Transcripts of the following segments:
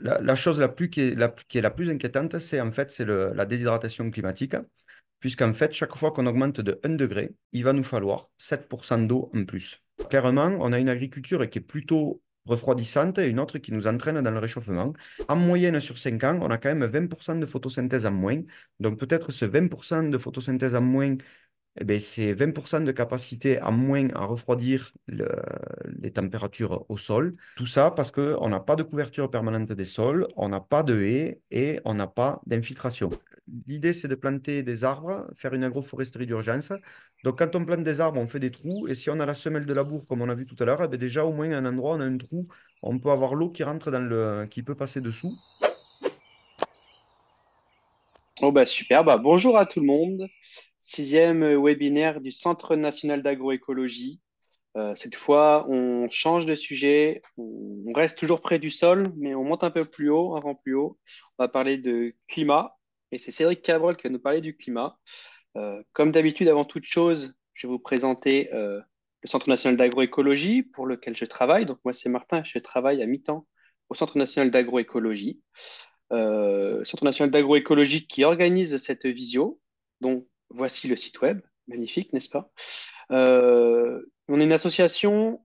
la, chose la plus qui est la, plus inquiétante, c'est en fait c'est la déshydratation climatique, puisqu'en fait, chaque fois qu'on augmente de 1 degré, il va nous falloir 7% d'eau en plus. Clairement, on a une agriculture qui est plutôt refroidissante et une autre qui nous entraîne dans le réchauffement. En moyenne, sur 5 ans, on a quand même 20% de photosynthèse en moins. Donc peut-être ce 20% de photosynthèse en moins eh ben, c'est 20% de capacité à moins à refroidir les températures au sol. Tout ça parce qu'on n'a pas de couverture permanente des sols, on n'a pas de haies et on n'a pas d'infiltration. L'idée, c'est de planter des arbres, faire une agroforesterie d'urgence. Donc, quand on plante des arbres, on fait des trous. Et si on a la semelle de labour, comme on a vu tout à l'heure, eh ben, déjà, au moins, un endroit, on a un trou. On peut avoir l'eau qui rentre dans le... qui peut passer dessous. Oh bah, super, bah, bonjour à tout le monde sixième webinaire du Centre national d'agroécologie. Euh, cette fois, on change de sujet, on reste toujours près du sol, mais on monte un peu plus haut, un rang plus haut. On va parler de climat, et c'est Cédric Cabrol qui va nous parler du climat. Euh, comme d'habitude, avant toute chose, je vais vous présenter euh, le Centre national d'agroécologie pour lequel je travaille. Donc moi, c'est Martin, je travaille à mi-temps au Centre national d'agroécologie. Centre national d'agroécologie qui organise cette visio, donc voici le site web, magnifique, n'est-ce pas euh, On est une association.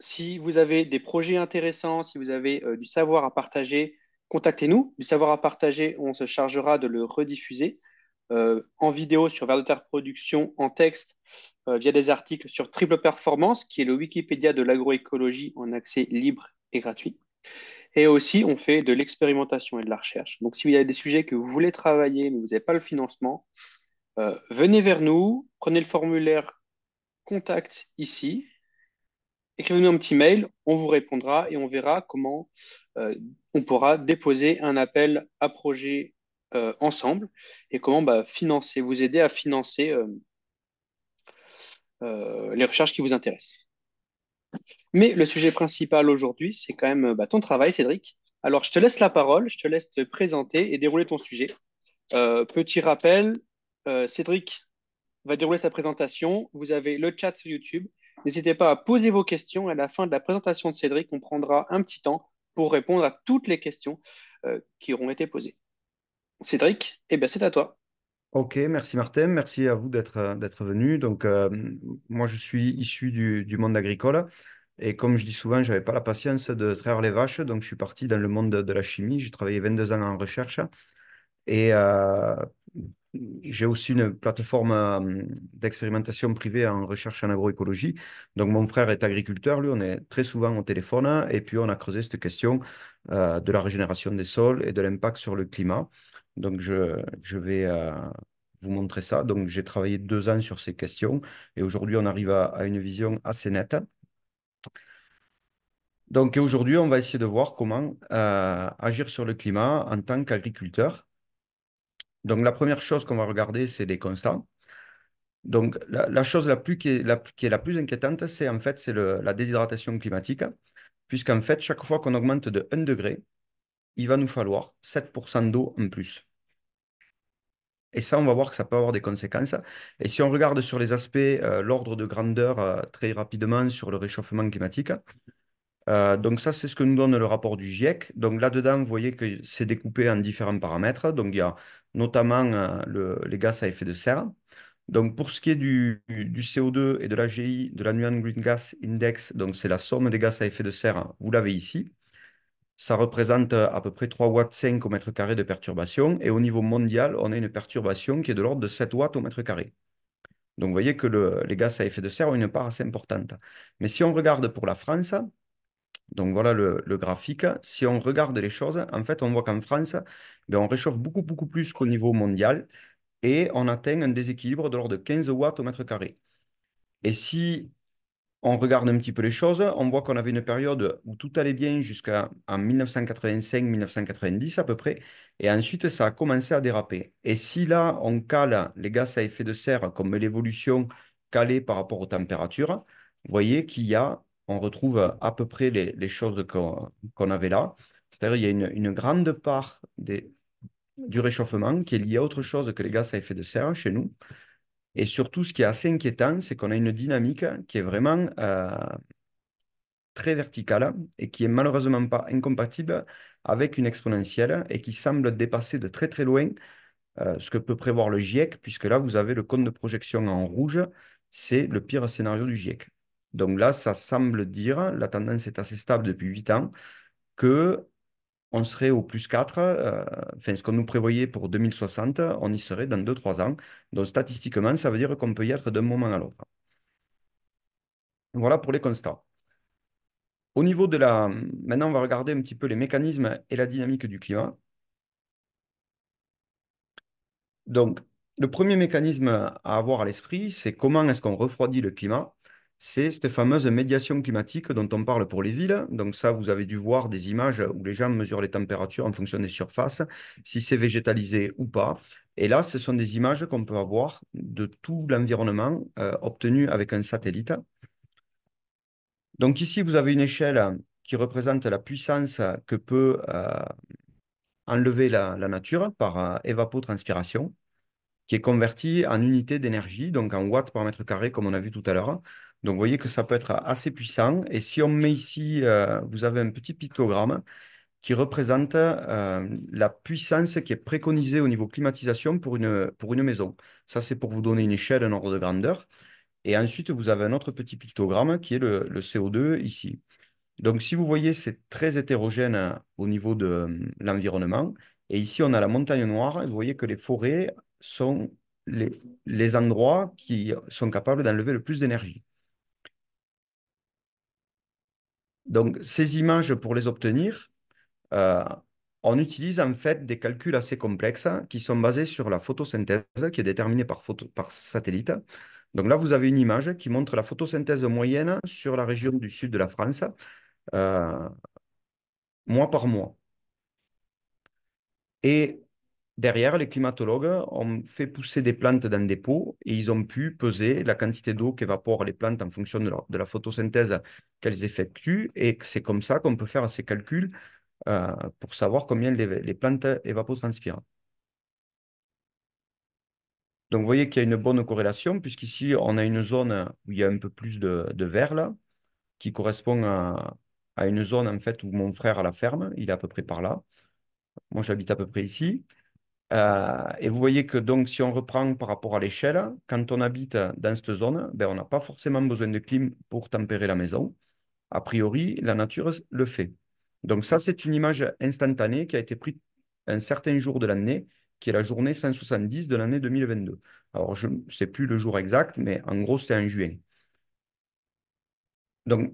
Si vous avez des projets intéressants, si vous avez euh, du savoir à partager, contactez-nous. Du savoir à partager, on se chargera de le rediffuser euh, en vidéo sur Vers Terre Production, en texte, via des articles sur Triple Performance, qui est le Wikipédia de l'agroécologie en accès libre et gratuit. Et aussi, on fait de l'expérimentation et de la recherche. Donc, s'il y a des sujets que vous voulez travailler, mais vous n'avez pas le financement, euh, venez vers nous, prenez le formulaire contact ici, écrivez-nous un petit mail, on vous répondra et on verra comment euh, on pourra déposer un appel à projet euh, ensemble et comment bah, financer, vous aider à financer les recherches qui vous intéressent. Mais le sujet principal aujourd'hui, c'est quand même euh, bah, ton travail, Cédric. Alors, je te laisse la parole, je te laisse te présenter et dérouler ton sujet. Euh, petit rappel, euh, Cédric va dérouler sa présentation. Vous avez le chat sur YouTube. N'hésitez pas à poser vos questions. À la fin de la présentation de Cédric, on prendra un petit temps pour répondre à toutes les questions qui auront été posées. Cédric, eh ben, c'est à toi. Ok, merci Martin, merci à vous d'être euh, d'être venu. Donc, euh, moi, je suis issu du, monde agricole et comme je dis souvent, je n'avais pas la patience de traire les vaches, donc je suis parti dans le monde de, la chimie. J'ai travaillé 22 ans en recherche et euh, j'ai aussi une plateforme d'expérimentation privée en recherche en agroécologie. Donc, mon frère est agriculteur, lui, on est très souvent au téléphone et puis on a creusé cette question de la régénération des sols et de l'impact sur le climat. Donc, je, vais euh, vous montrer ça. Donc, j'ai travaillé deux ans sur ces questions et aujourd'hui, on arrive à, une vision assez nette. Donc, aujourd'hui, on va essayer de voir comment euh, agir sur le climat en tant qu'agriculteur. Donc, la première chose qu'on va regarder, c'est les constats. Donc, la, chose la plus qui, est la, qui est la plus inquiétante, c'est en fait c'est la déshydratation climatique, puisqu'en fait, chaque fois qu'on augmente de 1 degré, il va nous falloir 7% d'eau en plus. Et ça, on va voir que ça peut avoir des conséquences. Et si on regarde sur les aspects, euh, l'ordre de grandeur euh, très rapidement sur le réchauffement climatique, euh, donc ça, c'est ce que nous donne le rapport du GIEC. Donc là-dedans, vous voyez que c'est découpé en différents paramètres. Donc il y a notamment les gaz à effet de serre. Donc pour ce qui est du, CO2 et de l'AGI, de l'Annual Green Gas Index, donc c'est la somme des gaz à effet de serre, vous l'avez ici ça représente euh, à peu près 3 watts 5 au mètre carré de perturbation. Et au niveau mondial, on a une perturbation qui est de l'ordre de 7 watts au mètre carré. Donc vous voyez que les gaz à effet de serre ont une part assez importante. Mais si on regarde pour la France, donc voilà le, graphique, si on regarde les choses, en fait, on voit qu'en France, ben, on réchauffe beaucoup, beaucoup plus qu'au niveau mondial et on atteint un déséquilibre de l'ordre de 15 watts au mètre carré. Et si on regarde un petit peu les choses, on voit qu'on avait une période où tout allait bien jusqu'en 1985-1990 à peu près, et ensuite ça a commencé à déraper. Et si là, on cale les gaz à effet de serre comme l'évolution calée par rapport aux températures, vous voyez qu'il y a, on retrouve à peu près les, choses qu'on avait là, c'est-à-dire qu'il y a une, grande part du réchauffement qui est liée à autre chose que les gaz à effet de serre chez nous, et surtout, ce qui est assez inquiétant, c'est qu'on a une dynamique qui est vraiment euh, très verticale et qui est malheureusement pas incompatible avec une exponentielle et qui semble dépasser de très très loin euh, ce que peut prévoir le GIEC, puisque là, vous avez le compte de projection en rouge, c'est le pire scénario du GIEC. Donc là, ça semble dire, la tendance est assez stable depuis 8 ans, que on serait au plus 4, euh, ce qu'on nous prévoyait pour 2060, on y serait dans 2-3 ans. Donc statistiquement, ça veut dire qu'on peut y être d'un moment à l'autre. Voilà pour les constats. Au niveau de la... Maintenant, on va regarder un petit peu les mécanismes et la dynamique du climat. Donc, le premier mécanisme à avoir à l'esprit, c'est comment est-ce qu'on refroidit le climat c'est cette fameuse médiation climatique dont on parle pour les villes. Donc ça, vous avez dû voir des images où les gens mesurent les températures en fonction des surfaces, si c'est végétalisé ou pas. Et là, ce sont des images qu'on peut avoir de tout l'environnement euh, obtenu avec un satellite. Donc ici, vous avez une échelle qui représente la puissance que peut euh, enlever la, nature par euh, évapotranspiration, qui est convertie en unité d'énergie, donc en watts par mètre carré, comme on a vu tout à l'heure. Donc, vous voyez que ça peut être assez puissant. Et si on met ici, euh, vous avez un petit pictogramme qui représente euh, la puissance qui est préconisée au niveau climatisation pour une, pour une maison. Ça, c'est pour vous donner une échelle, un ordre de grandeur. Et ensuite, vous avez un autre petit pictogramme qui est le, CO2 ici. Donc, si vous voyez, c'est très hétérogène euh, au niveau de l'environnement. Et ici, on a la montagne noire. vous voyez que les forêts sont les, les endroits qui sont capables d'enlever le plus d'énergie. Donc, ces images, pour les obtenir, euh, on utilise en fait des calculs assez complexes qui sont basés sur la photosynthèse qui est déterminée par, photo, par satellite. Donc là, vous avez une image qui montre la photosynthèse moyenne sur la région du sud de la France, euh, mois par mois. Et Derrière, les climatologues ont fait pousser des plantes dans des pots et ils ont pu peser la quantité d'eau qu'évaporent les plantes en fonction de, la photosynthèse qu'elles effectuent. Et c'est comme ça qu'on peut faire ces calculs euh, pour savoir combien les, plantes évapotranspirent. Donc, vous voyez qu'il y a une bonne corrélation, puisqu'ici, on a une zone où il y a un peu plus de, verre, là, qui correspond à, une zone, en fait, où mon frère a la ferme. Il est à peu près par là. Moi, j'habite à peu près ici. Euh, et vous voyez que donc, si on reprend par rapport à l'échelle, quand on habite dans cette zone, ben, on n'a pas forcément besoin de clim pour tempérer la maison. A priori, la nature le fait. Donc ça, c'est une image instantanée qui a été prise un certain jour de l'année, qui est la journée 170 de l'année 2022. Alors, je ne sais plus le jour exact, mais en gros, c'est en juin. Donc,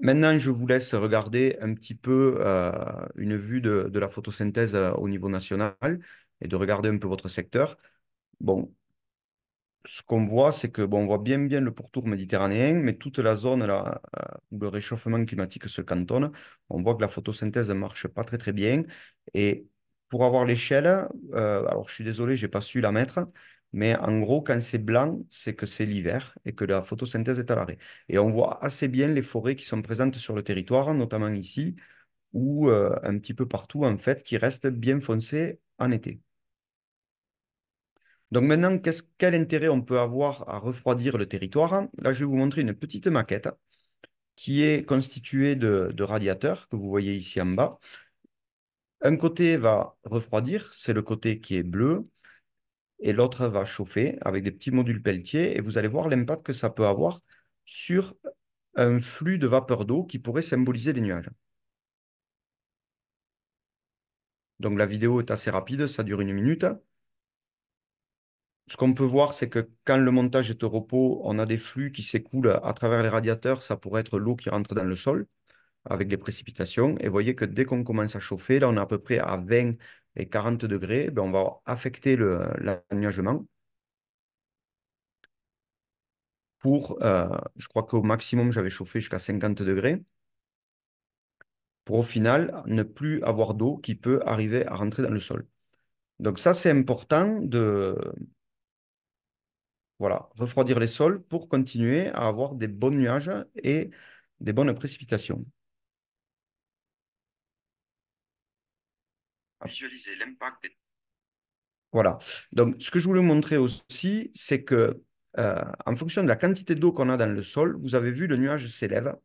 Maintenant, je vous laisse regarder un petit peu euh, une vue de, la photosynthèse euh, au niveau national et de regarder un peu votre secteur. Bon, ce qu'on voit, c'est que on voit bien bien le pourtour méditerranéen, mais toute la zone là, euh, où le réchauffement climatique se cantonne, on voit que la photosynthèse ne marche pas très très bien. Et pour avoir l'échelle, alors je suis désolé, je n'ai pas su la mettre, mais en gros, quand c'est blanc, c'est que c'est l'hiver et que la photosynthèse est à l'arrêt. Et on voit assez bien les forêts qui sont présentes sur le territoire, notamment ici, ou euh, un petit peu partout, en fait, qui restent bien foncées en été. Donc maintenant, quel intérêt on peut avoir à refroidir le territoire Là, je vais vous montrer une petite maquette qui est constituée de radiateurs que vous voyez ici en bas. Un côté va refroidir, c'est le côté qui est bleu, et l'autre va chauffer avec des petits modules pelletiers. et vous allez voir l'impact que ça peut avoir sur un flux de vapeur d'eau qui pourrait symboliser les nuages. Donc la vidéo est assez rapide, ça dure une minute. Ce qu'on peut voir, c'est que quand le montage est au repos, on a des flux qui s'écoulent à travers les radiateurs. Ça pourrait être l'eau qui rentre dans le sol avec les précipitations. Et voyez que dès qu'on commence à chauffer, là, on est à peu près à 20 et 40 degrés, ben, on va affecter le, pour, euh, je crois qu'au maximum, j'avais chauffé jusqu'à 50 degrés, pour au final ne plus avoir d'eau qui peut arriver à rentrer dans le sol. Donc ça, c'est important de voilà, refroidir les sols pour continuer à avoir des bons nuages et des bonnes précipitations. visualiser l'impact. Voilà. Donc, ce que je voulais montrer aussi, c'est que euh, en fonction de la quantité d'eau qu'on a dans le sol, vous avez vu, le nuage s'élève.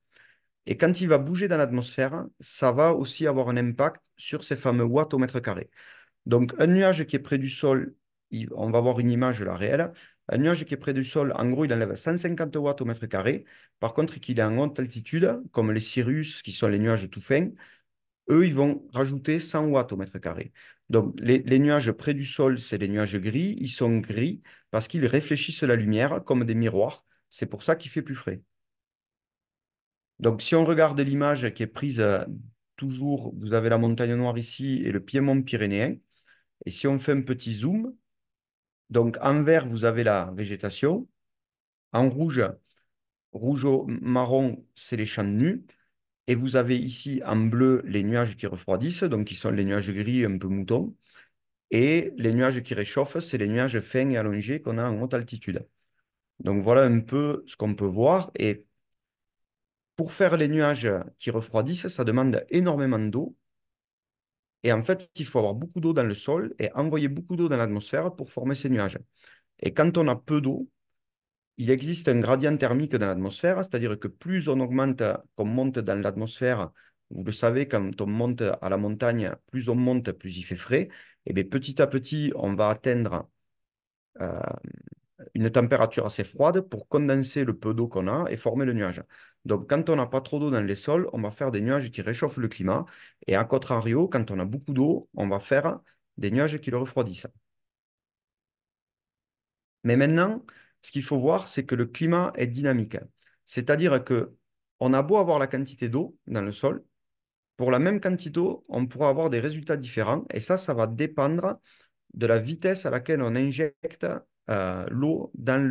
Et quand il va bouger dans l'atmosphère, ça va aussi avoir un impact sur ces fameux watts au mètre carré. Donc, un nuage qui est près du sol, on va voir une image la réelle. Un nuage qui est près du sol, en gros, il enlève 150 watts au mètre carré. Par contre, qu'il est en haute altitude, comme les cirrus, qui sont les nuages tout fins, eux, ils vont rajouter 100 watts au mètre carré. Donc, les, nuages près du sol, c'est les nuages gris. Ils sont gris parce qu'ils réfléchissent la lumière comme des miroirs. C'est pour ça qu'il fait plus frais. Donc, si on regarde l'image qui est prise euh, toujours, vous avez la montagne noire ici et le piémont pyrénéen. Et si on fait un petit zoom, donc en vert, vous avez la végétation. En rouge, rouge-marron, c'est les champs nus. Et vous avez ici en bleu les nuages qui refroidissent, donc qui sont les nuages gris un peu moutons. Et les nuages qui réchauffent, c'est les nuages fins et allongés qu'on a en haute altitude. Donc voilà un peu ce qu'on peut voir. Et pour faire les nuages qui refroidissent, ça demande énormément d'eau. Et en fait, il faut avoir beaucoup d'eau dans le sol et envoyer beaucoup d'eau dans l'atmosphère pour former ces nuages. Et quand on a peu d'eau, il existe un gradient thermique dans l'atmosphère, c'est-à-dire que plus on augmente, qu'on monte dans l'atmosphère, vous le savez, quand on monte à la montagne, plus on monte, plus il fait frais, et eh bien petit à petit, on va atteindre euh, une température assez froide pour condenser le peu d'eau qu'on a et former le nuage. Donc, quand on n'a pas trop d'eau dans les sols, on va faire des nuages qui réchauffent le climat. Et à contrario, quand on a beaucoup d'eau, on va faire des nuages qui le refroidissent. Mais maintenant, ce qu'il faut voir, c'est que le climat est dynamique. C'est-à-dire que on a beau avoir la quantité d'eau dans le sol, pour la même quantité d'eau, on pourra avoir des résultats différents. Et ça, ça va dépendre de la vitesse à laquelle on injecte euh, l'eau dans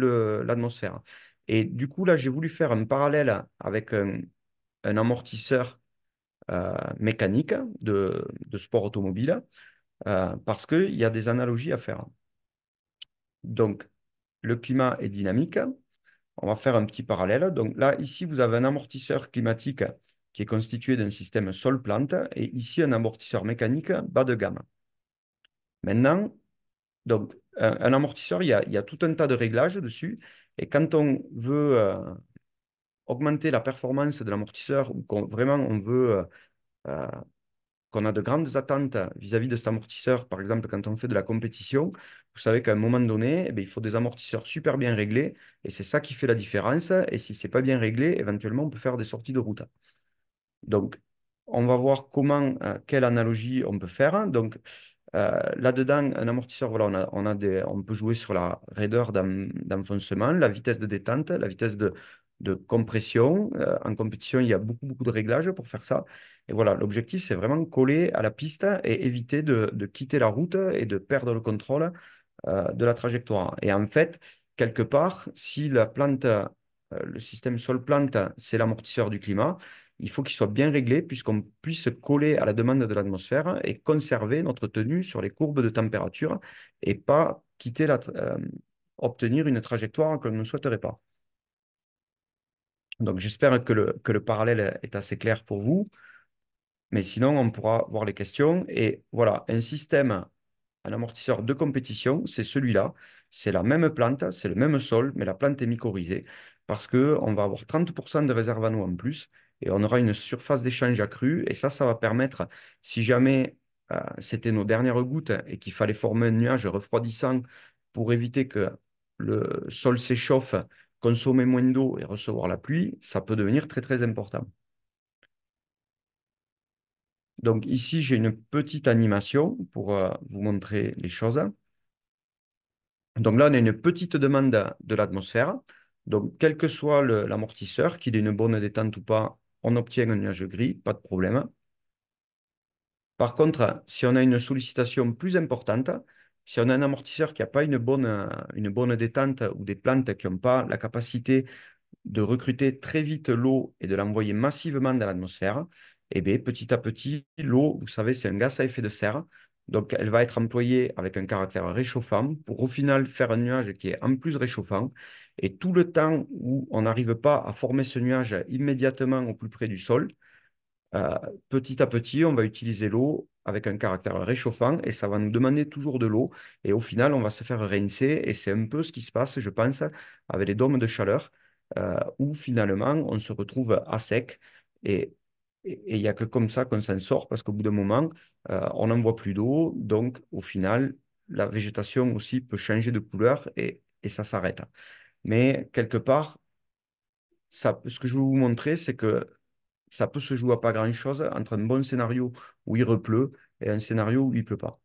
l'atmosphère. et du coup, là, j'ai voulu faire un parallèle avec un, amortisseur euh, mécanique de, sport automobile, euh, parce qu'il y a des analogies à faire. Donc, le climat est dynamique. On va faire un petit parallèle. Donc là, ici, vous avez un amortisseur climatique qui est constitué d'un système sol-plante et ici un amortisseur mécanique bas de gamme. Maintenant, donc, un, amortisseur, il y, a, tout un tas de réglages dessus. Et quand on veut euh, augmenter la performance de l'amortisseur ou vraiment on veut euh, euh, qu'on a de grandes attentes vis-à-vis de cet amortisseur. Par exemple, quand on fait de la compétition, vous savez qu'à un moment donné, eh ben, il faut des amortisseurs super bien réglés et c'est ça qui fait la différence. Et si ce n'est pas bien réglé, éventuellement, on peut faire des sorties de route. Donc, on va voir comment, euh, quelle analogie on peut faire. Donc, euh, là-dedans, un amortisseur, voilà, on, a, on peut jouer sur la raideur d'enfoncement, la vitesse de détente, la vitesse de, de compression. Euh, en compétition, il y a beaucoup, beaucoup de réglages pour faire ça. Et voilà, l'objectif, c'est vraiment coller à la piste et éviter de, quitter la route et de perdre le contrôle euh, de la trajectoire. Et en fait, quelque part, si la plante, euh, le système sol-plante, c'est l'amortisseur du climat, il faut qu'il soit bien réglé puisqu'on puisse coller à la demande de l'atmosphère et conserver notre tenue sur les courbes de température et pas quitter la, obtenir une trajectoire que l'on ne souhaiterait pas. Donc j'espère que le, que le parallèle est assez clair pour vous. Mais sinon, on pourra voir les questions. Et voilà, un système, un amortisseur de compétition, c'est celui-là. C'est la même plante, c'est le même sol, mais la plante est mycorhizée parce qu'on va avoir 30% de réserves en eau en plus et on aura une surface d'échange accrue. Et ça, ça va permettre, si jamais euh, c'était nos dernières gouttes et qu'il fallait former un nuage refroidissant pour éviter que le sol s'échauffe consommer moins d'eau et recevoir la pluie, ça peut devenir très très important. Donc ici, j'ai une petite animation pour euh, vous montrer les choses. Donc là, on a une petite demande de l'atmosphère. Donc, quel que soit l'amortisseur, qu'il ait une bonne détente ou pas, on obtient un nuage gris, pas de problème. Par contre, si on a une sollicitation plus importante, si on a un amortisseur qui n'a pas une bonne, euh, une bonne détente ou des plantes qui n'ont pas la capacité de recruter très vite l'eau et de l'envoyer massivement dans l'atmosphère, eh bien, petit à petit, l'eau, vous savez, c'est un gaz à effet de serre. Donc, elle va être employée avec un caractère réchauffant pour au final faire un nuage qui est en plus réchauffant. Et tout le temps où on n'arrive pas à former ce nuage immédiatement au plus près du sol, euh, petit à petit, on va utiliser l'eau avec un caractère réchauffant et ça va nous demander toujours de l'eau. Et au final, on va se faire rincer et c'est un peu ce qui se passe, je pense, avec les dômes de chaleur euh, où finalement on se retrouve à sec et il n'y a que comme ça qu'on s'en sort parce qu'au bout d'un moment, euh, on on voit plus d'eau. Donc au final, la végétation aussi peut changer de couleur et, et ça s'arrête. Mais quelque part, ça, ce que je veux vous montrer, c'est que ça peut se jouer à pas grand-chose entre un bon scénario où il repleut et un scénario où il ne pleut pas.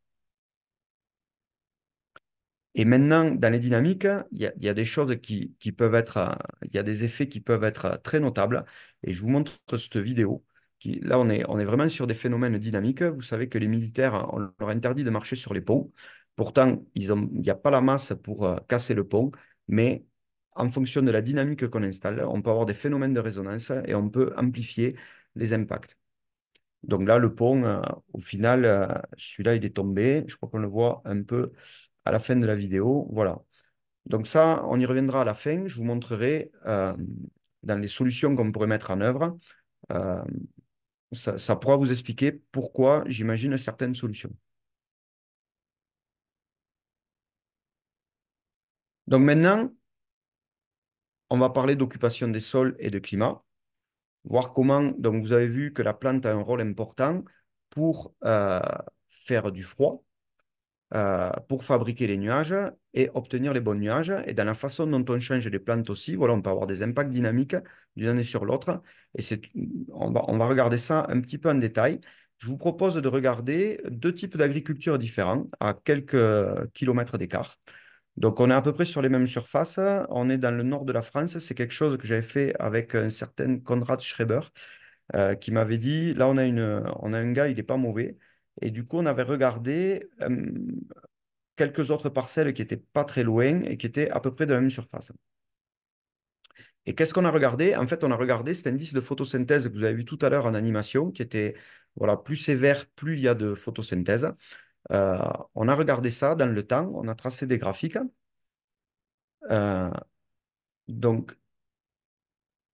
Et maintenant, dans les dynamiques, il y, a, des choses qui, peuvent être, il y a des effets qui peuvent être très notables. Et je vous montre cette vidéo. là, on est, vraiment sur des phénomènes dynamiques. Vous savez que les militaires, on leur interdit de marcher sur les ponts. Pourtant, il n'y a pas la masse pour euh, casser le pont, mais en fonction de la dynamique qu'on installe, on peut avoir des phénomènes de résonance et on peut amplifier les impacts. Donc là, le pont, euh, au final, euh, celui-là, il est tombé. Je crois qu'on le voit un peu à la fin de la vidéo. Voilà. Donc ça, on y reviendra à la fin. Je vous montrerai euh, dans les solutions qu'on pourrait mettre en œuvre. Ça, ça pourra vous expliquer pourquoi j'imagine certaines solutions. Donc maintenant, on va parler d'occupation des sols et de climat, voir comment, donc vous avez vu que la plante a un rôle important pour euh, faire du froid, euh, pour fabriquer les nuages et obtenir les bons nuages. Et dans la façon dont on change les plantes aussi, voilà, on peut avoir des impacts dynamiques d'une année sur l'autre. Et on, va, on va regarder ça un petit peu en détail. Je vous propose de regarder deux types d'agriculture différents à quelques kilomètres d'écart. Donc, on est à peu près sur les mêmes surfaces. On est dans le nord de la France. C'est quelque chose que j'avais fait avec un certain Konrad Schreiber euh, qui m'avait dit là, on a, on a un gars, il n'est pas mauvais. Et du coup, on avait regardé euh, quelques autres parcelles qui n'étaient pas très loin et qui étaient à peu près de la même surface. Et qu'est-ce qu'on a regardé En fait, on a regardé cet indice de photosynthèse que vous avez vu tout à l'heure en animation, qui était voilà, plus sévère, plus il y a de photosynthèse. Euh, on a regardé ça dans le temps, on a tracé des graphiques. Euh, donc,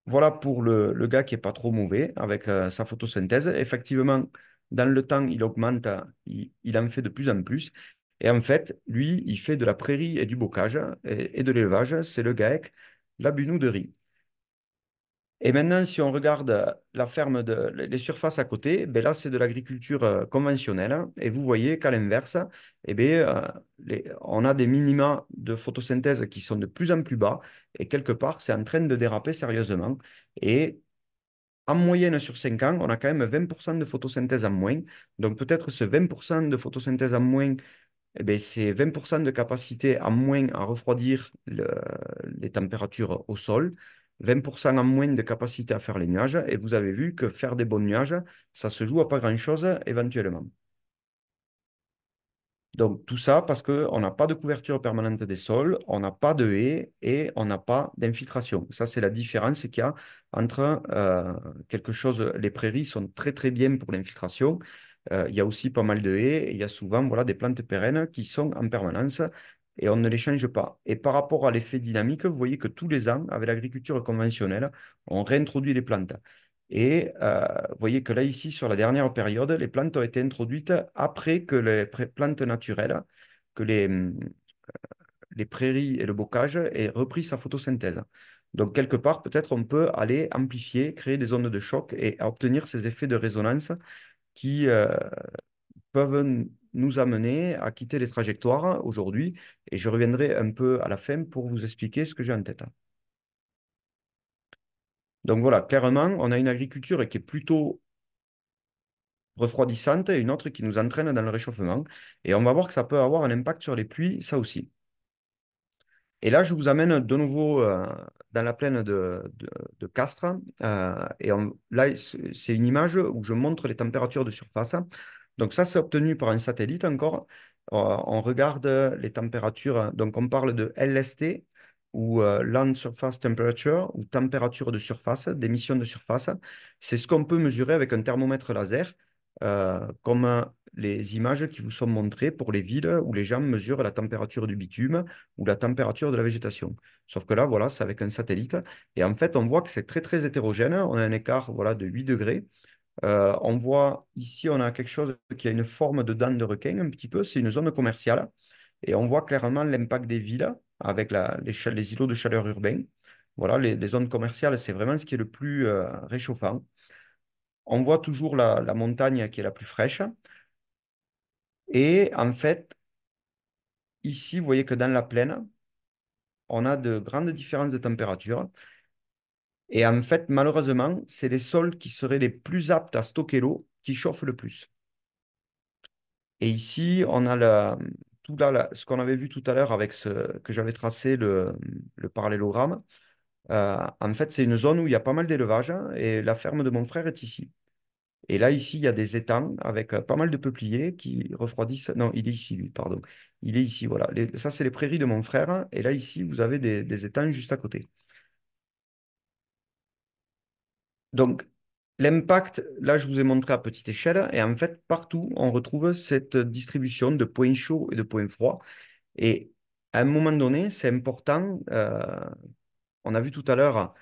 voilà pour le, gars qui n'est pas trop mauvais avec euh, sa photosynthèse. Effectivement, dans le temps, il augmente, il, en fait de plus en plus. Et en fait, lui, il fait de la prairie et du bocage et, de l'élevage. C'est le GAEC, la de riz. Et maintenant, si on regarde euh, la ferme, de, les surfaces à côté, ben là, c'est de l'agriculture euh, conventionnelle. Et vous voyez qu'à l'inverse, eh ben, euh, on a des minima de photosynthèse qui sont de plus en plus bas. Et quelque part, c'est en train de déraper sérieusement. Et en moyenne sur 5 ans, on a quand même 20% de photosynthèse en moins. Donc peut-être ce 20% de photosynthèse en moins, eh ben, c'est 20% de capacité en moins à refroidir les températures au sol. 20% en moins de capacité à faire les nuages. Et vous avez vu que faire des bons nuages, ça se joue à pas grand-chose éventuellement. Donc tout ça parce qu'on n'a pas de couverture permanente des sols, on n'a pas de haies et on n'a pas d'infiltration. Ça, c'est la différence qu'il y a entre euh, quelque chose, les prairies sont très très bien pour l'infiltration. Euh, il y a aussi pas mal de haies et il y a souvent voilà, des plantes pérennes qui sont en permanence et on ne les change pas. Et par rapport à l'effet dynamique, vous voyez que tous les ans, avec l'agriculture conventionnelle, on réintroduit les plantes. Et euh, vous voyez que là, ici, sur la dernière période, les plantes ont été introduites après que les plantes naturelles, que euh, les, prairies et le bocage aient repris sa photosynthèse. Donc, quelque part, peut-être on peut aller amplifier, créer des zones de choc et obtenir ces effets de résonance qui euh, peuvent nous a à quitter les trajectoires aujourd'hui. Et je reviendrai un peu à la fin pour vous expliquer ce que j'ai en tête. Donc voilà, clairement, on a une agriculture qui est plutôt refroidissante et une autre qui nous entraîne dans le réchauffement. Et on va voir que ça peut avoir un impact sur les pluies, ça aussi. Et là, je vous amène de nouveau euh, dans la plaine de, de, Castres. Euh, et là, c'est une image où je montre les températures de surface. Donc ça, c'est obtenu par un satellite encore. Euh, on regarde les températures, donc on parle de LST ou euh, Land Surface Temperature ou température de surface, d'émission de surface. C'est ce qu'on peut mesurer avec un thermomètre laser, euh, comme les images qui vous sont montrées pour les villes où les gens mesurent la température du bitume ou la température de la végétation. Sauf que là, voilà, c'est avec un satellite. Et en fait, on voit que c'est très, très hétérogène. On a un écart voilà, de 8 degrés. Euh, on voit ici, on a quelque chose qui a une forme de dent de requin un petit peu, c'est une zone commerciale. Et on voit clairement l'impact des villes avec les, îlots de chaleur urbains. Voilà, les, zones commerciales, c'est vraiment ce qui est le plus euh, réchauffant. On voit toujours la, la, montagne qui est la plus fraîche. Et en fait, ici, vous voyez que dans la plaine, on a de grandes différences de température. Et en fait, malheureusement, c'est les sols qui seraient les plus aptes à stocker l'eau qui chauffent le plus. Et ici, on a tout là, ce qu'on avait vu tout à l'heure avec ce que j'avais tracé le, parallélogramme. Euh, en fait, c'est une zone où il y a pas mal d'élevage hein, et la ferme de mon frère est ici. Et là, ici, il y a des étangs avec euh, pas mal de peupliers qui refroidissent. Non, il est ici, lui, pardon. Il est ici, voilà. ça, c'est les prairies de mon frère. Hein, et là, ici, vous avez des, des étangs juste à côté. Donc, l'impact, là, je vous ai montré à petite échelle, et en fait, partout, on retrouve cette distribution de points chauds et de points froids. Et à un moment donné, c'est important. Euh, on a vu tout à l'heure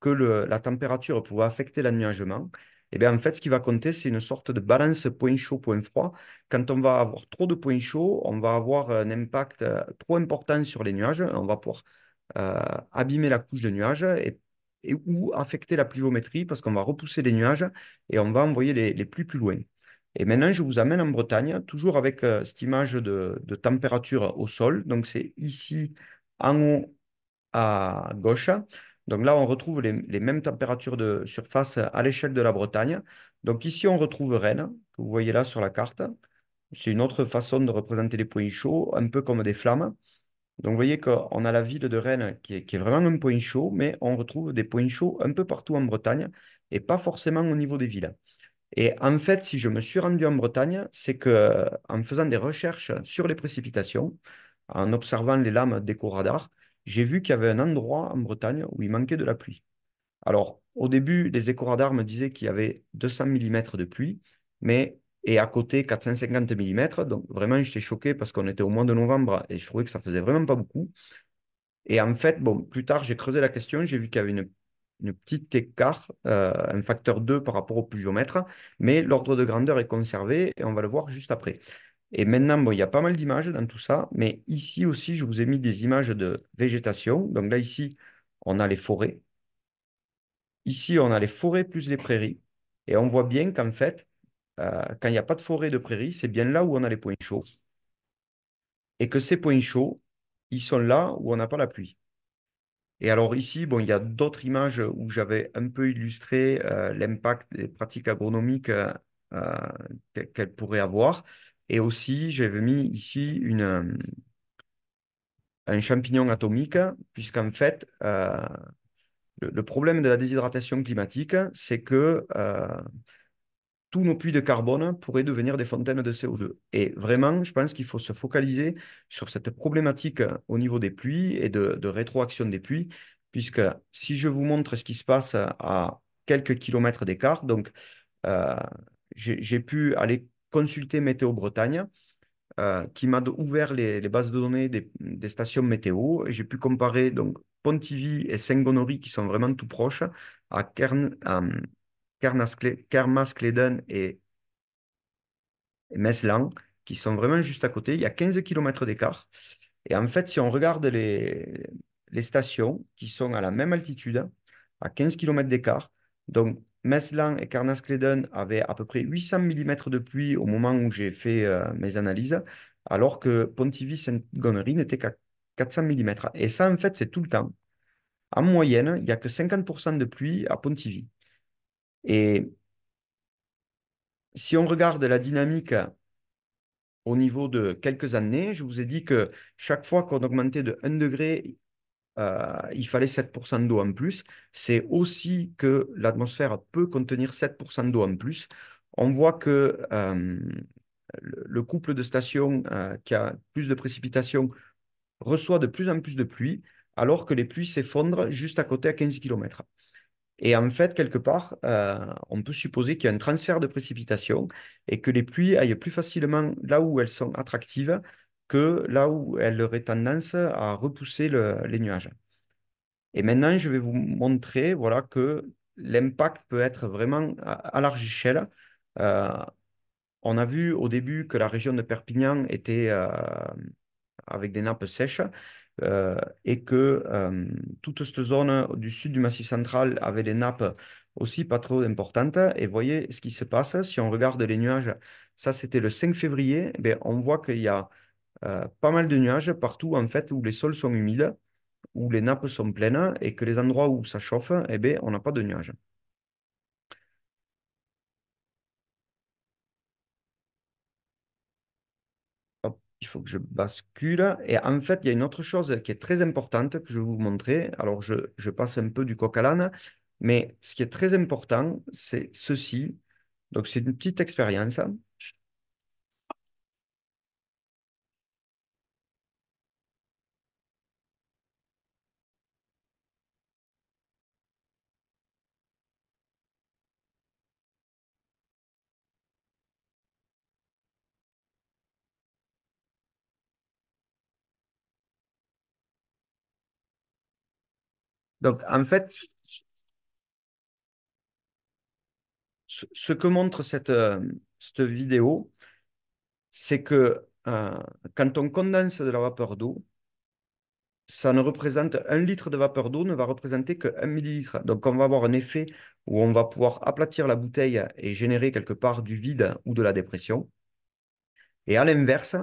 que la température pouvait affecter l'ennuagement. et eh bien, en fait, ce qui va compter, c'est une sorte de balance point chaud, point froid. Quand on va avoir trop de points chauds, on va avoir un impact euh, trop important sur les nuages. On va pouvoir euh, abîmer la couche de nuages et et, ou affecter la pluviométrie parce qu'on va repousser les nuages et on va envoyer les, pluies plus loin. Et maintenant, je vous amène en Bretagne, toujours avec euh, cette image de, température au sol. Donc, c'est ici en haut à gauche. Donc là, on retrouve les, les mêmes températures de surface à l'échelle de la Bretagne. Donc ici, on retrouve Rennes, que vous voyez là sur la carte. C'est une autre façon de représenter les points chauds, un peu comme des flammes. Donc, vous voyez qu'on a la ville de Rennes qui est, vraiment un point chaud, mais on retrouve des points chauds un peu partout en Bretagne et pas forcément au niveau des villes. Et en fait, si je me suis rendu en Bretagne, c'est que euh, en faisant des recherches sur les précipitations, en observant les lames d'éco-radar, j'ai vu qu'il y avait un endroit en Bretagne où il manquait de la pluie. Alors, au début, les éco-radars me disaient qu'il y avait 200 mm de pluie, mais et à côté 450 mm. Donc vraiment, j'étais choqué parce qu'on était au mois de novembre et je trouvais que ça faisait vraiment pas beaucoup. Et en fait, bon, plus tard, j'ai creusé la question, j'ai vu qu'il y avait une, petite écart, euh, un facteur 2 par rapport au pluviomètre, mais l'ordre de grandeur est conservé et on va le voir juste après. Et maintenant, il y a pas mal d'images dans tout ça, mais ici aussi, je vous ai mis des images de végétation. Donc là, ici, on a les forêts. Ici, on a les forêts plus les prairies. Et on voit bien qu'en fait, euh, quand il n'y a pas de forêt de prairie, c'est bien là où on a les points chauds. Et que ces points chauds, ils sont là où on n'a pas la pluie. Et alors ici, bon, il y a d'autres images où j'avais un peu illustré euh, l'impact des pratiques agronomiques euh, qu'elles pourraient avoir. Et aussi, j'avais mis ici une, un champignon atomique, puisqu'en fait, le, problème de la déshydratation climatique, c'est que tous nos puits de carbone pourraient devenir des fontaines de CO2. Et vraiment, je pense qu'il faut se focaliser sur cette problématique euh, au niveau des pluies et de, rétroaction des pluies, puisque si je vous montre ce qui se passe à quelques kilomètres d'écart, donc euh, j'ai pu aller consulter Météo Bretagne, euh, qui m'a ouvert les, bases de données des, stations météo. J'ai pu comparer donc Pontivy et Saint-Gonorry, qui sont vraiment tout proches, à Kern, Karmas, Kleden et, qui sont vraiment juste à côté. Il y a 15 km d'écart. Et en fait, si on regarde les, stations qui sont à la même altitude, à 15 km d'écart, donc Meslan et kermas Kleden avaient à peu près 800 mm de pluie au moment où j'ai fait euh, mes analyses, alors que pontivy saint gonnery n'était qu'à 400 mm. Et ça, en fait, c'est tout le temps. En moyenne, il n'y a que 50% de pluie à Pontivy. Et si on regarde la dynamique au niveau de quelques années, je vous ai dit que chaque fois qu'on augmentait de 1 degré, euh, il fallait 7% d'eau en plus. C'est aussi que l'atmosphère peut contenir 7% d'eau en plus. On voit que euh, le couple de stations euh, qui a plus de précipitations reçoit de plus en plus de pluie, alors que les pluies s'effondrent juste à côté à 15 km. Et en fait, quelque part, euh, on peut supposer qu'il y a un transfert de précipitation et que les pluies aillent plus facilement là où elles sont attractives que là où elles auraient tendance à repousser les nuages. Et maintenant, je vais vous montrer voilà, que l'impact peut être vraiment à, large échelle. Euh, on a vu au début que la région de Perpignan était euh, avec des nappes sèches. Euh, et que euh, toute cette zone du sud du Massif central avait des nappes aussi pas trop importantes. Et voyez ce qui se passe si on regarde les nuages. Ça, c'était le 5 février. Ben, on voit qu'il y a euh, pas mal de nuages partout en fait où les sols sont humides, où les nappes sont pleines et que les endroits où ça chauffe, eh bien, on n'a pas de nuages. Il faut que je bascule. Et en fait, il y a une autre chose qui est très importante que je vais vous montrer. Alors, je, passe un peu du coq à l'âne, mais ce qui est très important, c'est ceci. Donc, c'est une petite expérience. Donc, en fait, ce que montre cette, euh, cette vidéo, c'est que euh, quand on condense de la vapeur d'eau, ça ne représente un litre de vapeur d'eau ne va représenter que 1 millilitre. Donc on va avoir un effet où on va pouvoir aplatir la bouteille et générer quelque part du vide ou de la dépression. Et à l'inverse,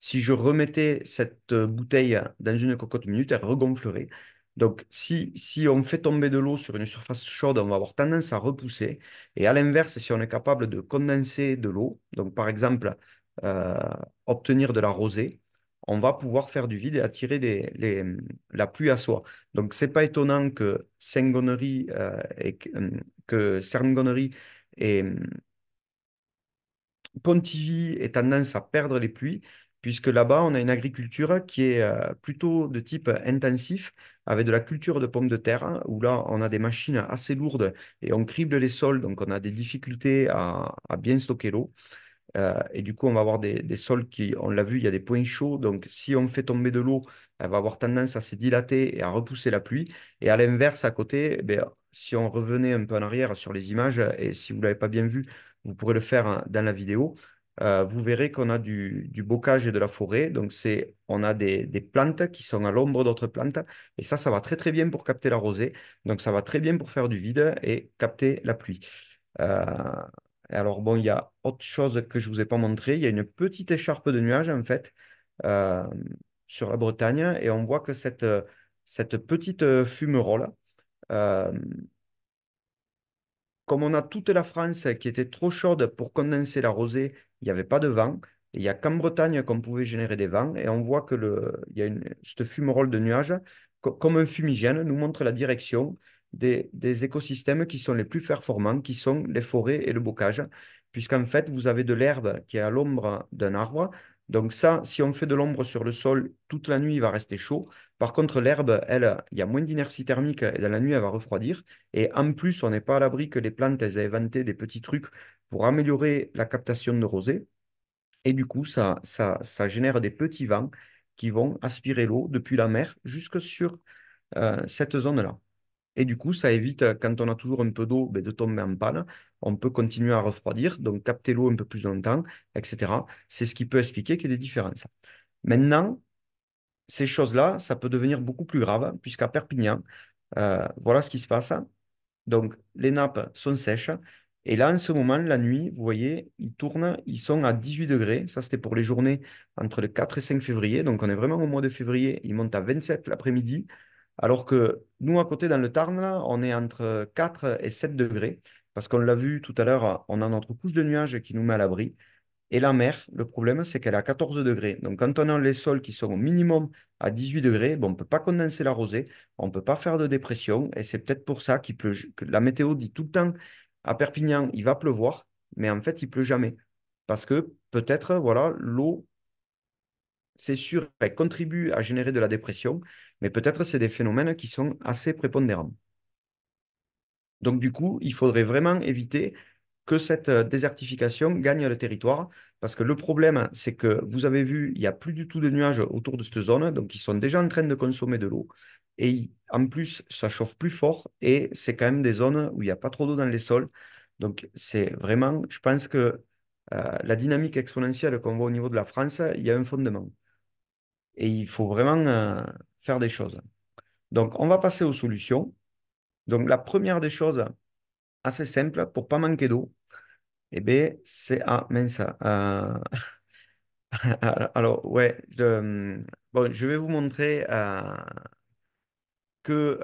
si je remettais cette euh, bouteille dans une cocotte minute, elle regonflerait. Donc, si, on fait tomber de l'eau sur une surface chaude, on va avoir tendance à repousser. Et à l'inverse, si on est capable de condenser de l'eau, donc par exemple euh, obtenir de la rosée, on va pouvoir faire du vide et attirer la pluie à soi. Donc, ce n'est pas étonnant que Sengonerie euh, et que hum, et hum, Pontivy aient tendance à perdre les pluies, puisque là-bas, on a une agriculture qui est euh, plutôt de type intensif, avec de la culture de pommes de terre, hein, où là, on a des machines assez lourdes et on crible les sols, donc on a des difficultés à, bien stocker l'eau. Euh, et du coup, on va avoir des, sols qui, on l'a vu, il y a des points chauds. Donc, si on fait tomber de l'eau, elle va avoir tendance à se dilater et à repousser la pluie. Et à l'inverse, à côté, ben, si on revenait un peu en arrière sur les images, et si vous ne l'avez pas bien vu, vous pourrez le faire hein, dans la vidéo. Euh, vous verrez qu'on a du, bocage et de la forêt. Donc, c'est, on a des, plantes qui sont à l'ombre d'autres plantes. Et ça, ça va très, très bien pour capter la rosée. Donc, ça va très bien pour faire du vide et capter la pluie. Euh, alors, bon, il y a autre chose que je ne vous ai pas montré. Il y a une petite écharpe de nuages, en fait, euh, sur la Bretagne. Et on voit que cette, cette petite fumerole, comme on a toute la France qui était trop chaude pour condenser la rosée, il n'y avait pas de vent. il n'y a qu'en Bretagne qu'on pouvait générer des vents. Et on voit que le, il y a une, cette fumerole de nuages, comme un fumigène, nous montre la direction des, des, écosystèmes qui sont les plus performants, qui sont les forêts et le bocage, puisqu'en fait, vous avez de l'herbe qui est à l'ombre d'un arbre. Donc ça, si on fait de l'ombre sur le sol toute la nuit, il va rester chaud. Par contre, l'herbe, elle, il y a moins d'inertie thermique et dans la nuit, elle va refroidir. Et en plus, on n'est pas à l'abri que les plantes, elles aient inventé des petits trucs pour améliorer la captation de rosée. Et du coup, ça, ça, génère des petits vents qui vont aspirer l'eau depuis la mer jusque sur euh, cette zone-là. Et du coup, ça évite, quand on a toujours un peu d'eau, ben, de tomber en panne. On peut continuer à refroidir, donc capter l'eau un peu plus longtemps, etc. C'est ce qui peut expliquer qu'il y ait des différences. Maintenant, ces choses-là, ça peut devenir beaucoup plus grave, puisqu'à Perpignan, euh, voilà ce qui se passe. Donc, les nappes sont sèches. Et là, en ce moment, la nuit, vous voyez, ils tournent, ils sont à 18 degrés. Ça, c'était pour les journées entre le 4 et 5 février. Donc, on est vraiment au mois de février. Ils montent à 27 l'après-midi. Alors que nous, à côté, dans le Tarn, là, on est entre 4 et 7 degrés. Parce qu'on l'a vu tout à l'heure, on a notre couche de nuages qui nous met à l'abri. Et la mer, le problème, c'est qu'elle est à 14 degrés. Donc, quand on a les sols qui sont au minimum à 18 degrés, ben, on ne peut pas condenser la rosée, on ne peut pas faire de dépression. Et c'est peut-être pour ça qu'il que la météo dit tout le temps à Perpignan, il va pleuvoir, mais en fait, il ne pleut jamais. Parce que peut-être, voilà, l'eau, c'est sûr, elle contribue à générer de la dépression, mais peut-être c'est des phénomènes qui sont assez prépondérants. Donc, du coup, il faudrait vraiment éviter que cette euh, désertification gagne le territoire. Parce que le problème, c'est que vous avez vu, il n'y a plus du tout de nuages autour de cette zone, donc ils sont déjà en train de consommer de l'eau. Et en plus, ça chauffe plus fort et c'est quand même des zones où il n'y a pas trop d'eau dans les sols. Donc c'est vraiment, je pense que euh, la dynamique exponentielle qu'on voit au niveau de la France, il y a un fondement. Et il faut vraiment euh, faire des choses. Donc on va passer aux solutions. Donc la première des choses, assez simple pour pas manquer d'eau, et bien, c'est... Ah, mince. Alors, ouais, je, vais vous montrer que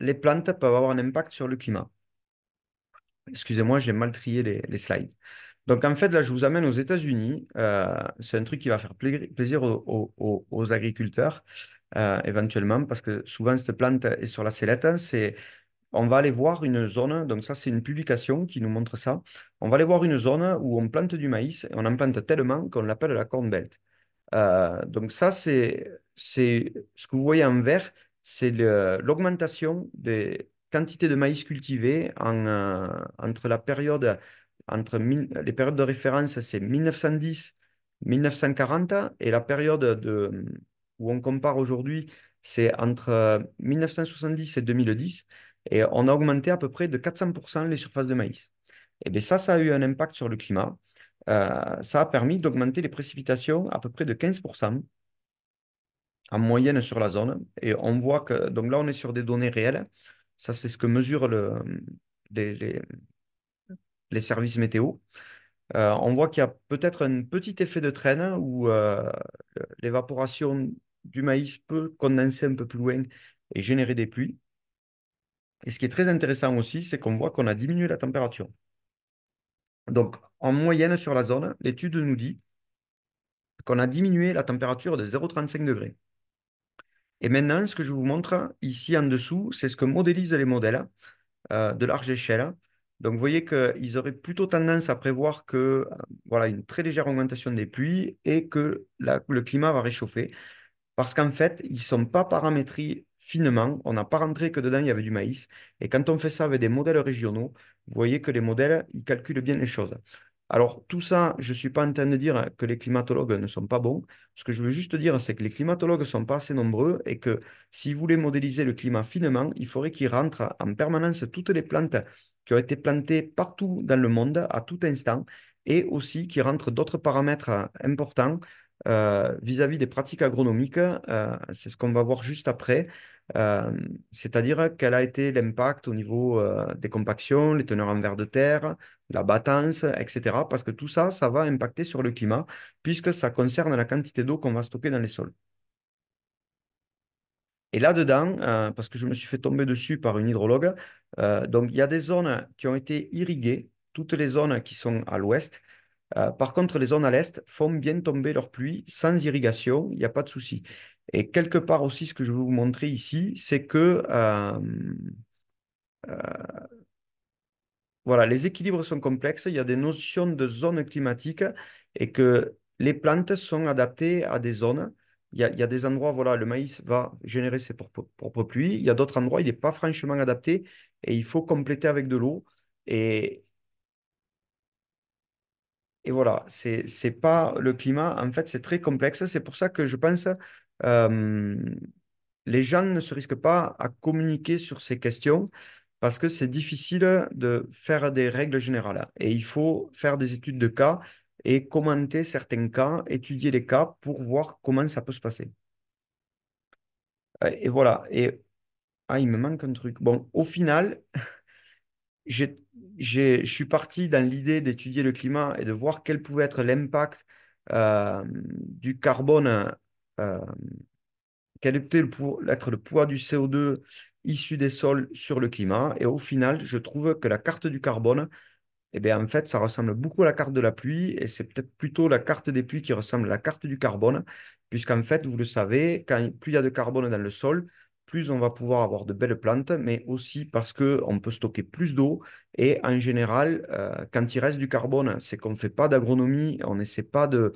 les plantes peuvent avoir un impact sur le climat. Excusez-moi, j'ai mal trié les, slides. Donc, en fait, là, je vous amène aux États-Unis. Euh, c'est un truc qui va faire plaisir aux agriculteurs. Euh, éventuellement, parce que souvent cette plante est sur la sellette. C'est, on va aller voir une zone, donc ça c'est une publication qui nous montre ça. On va aller voir une zone où on plante du maïs et on en plante tellement qu'on l'appelle la corn belt. Euh, donc ça c'est, c'est ce que vous voyez en vert, c'est l'augmentation des quantités de maïs cultivées en, euh, entre la période entre les périodes de référence, c'est 1910-1940 et la période de, où on compare aujourd'hui, c'est entre 1970 euh, et 2010, et on a augmenté à peu près de 400% les surfaces de maïs. Et eh bien ça, ça a eu un impact sur le climat. Euh, ça a permis d'augmenter les précipitations à peu près de 15% en moyenne sur la zone. Et on voit que, donc là, on est sur des données réelles. Ça, c'est ce que mesurent les, services météo. Euh, on voit qu'il y a peut-être un petit effet de traîne où l'évaporation du maïs peut condenser un peu plus loin et générer des pluies. Et ce qui est très intéressant aussi, c'est qu'on voit qu'on a diminué la température. Donc, en moyenne sur la zone, l'étude nous dit qu'on a diminué la température de 0,35 degrés. Et maintenant, ce que je vous montre ici en dessous, c'est ce que modélisent les modèles euh, de large échelle. Donc, vous voyez qu'ils auraient plutôt tendance à prévoir que, euh, voilà, une très légère augmentation des pluies et que le climat va réchauffer parce qu'en fait, ils ne sont pas paramétrés finement. On n'a pas rentré que dedans, il y avait du maïs. Et quand on fait ça avec des modèles régionaux, vous voyez que les modèles, ils calculent bien les choses. Alors, tout ça, je ne suis pas en train de dire que les climatologues ne sont pas bons. Ce que je veux juste dire, c'est que les climatologues ne sont pas assez nombreux et que s'ils voulaient modéliser le climat finement, il faudrait qu'ils rentrent en permanence toutes les plantes qui ont été plantées partout dans le monde à tout instant et aussi qu'ils rentrent d'autres paramètres importants euh, vis-à-vis des pratiques agronomiques. Euh, c'est ce qu'on va voir juste après. Euh, c'est-à-dire quel a été l'impact au niveau des compactions, les teneurs en verre de terre, la battance, etc. Parce que tout ça, ça va impacter sur le climat, puisque ça concerne la quantité d'eau qu'on va stocker dans les sols. Et là-dedans, parce que je me suis fait tomber dessus par une hydrologue, donc il y a des zones qui ont été irriguées, toutes les zones qui sont à l'ouest, euh, par contre, les zones à l'est font bien tomber leur pluie sans irrigation, il n'y a pas de souci. Et quelque part aussi, ce que je vais vous montrer ici, c'est que euh, euh, voilà, les équilibres sont complexes, il y a des notions de zones climatiques et que les plantes sont adaptées à des zones. Il y, a, des endroits, voilà, le maïs va générer ses propres, pluies. Il y a d'autres endroits, il n'est pas franchement adapté et il faut compléter avec de l'eau. Et, et voilà, c'est, c'est pas le climat. En fait, c'est très complexe. C'est pour ça que je pense euh, les gens ne se risquent pas à communiquer sur ces questions parce que c'est difficile de faire des règles générales. Et il faut faire des études de cas et commenter certains cas, étudier les cas pour voir comment ça peut se passer. Euh, et voilà. Et ah, il me manque un truc. Bon, au final. je suis parti dans l'idée d'étudier le climat et de voir quel pouvait être l'impact euh, du carbone, euh, quel était le, le poids du CO2 issu des sols sur le climat. Et au final, je trouve que la carte du carbone, eh en fait, ça ressemble beaucoup à la carte de la pluie, et c'est peut-être plutôt la carte des pluies qui ressemble à la carte du carbone, puisqu'en fait, vous le savez, quand plus il y a de carbone dans le sol, plus on va pouvoir avoir de belles plantes, mais aussi parce qu'on peut stocker plus d'eau. Et en général, euh, quand il reste du carbone, c'est qu'on ne fait pas d'agronomie, on n'essaie pas euh,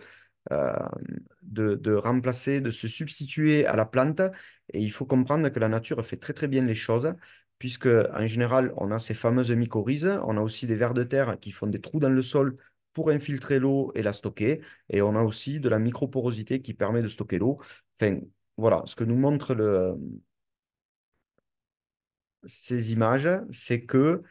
de, de, remplacer, de se substituer à la plante. Et il faut comprendre que la nature fait très très bien les choses, puisque en général, on a ces fameuses mycorhizes, on a aussi des vers de terre qui font des trous dans le sol pour infiltrer l'eau et la stocker. Et on a aussi de la microporosité qui permet de stocker l'eau. Enfin, voilà, ce que nous montre le, ces images, c'est que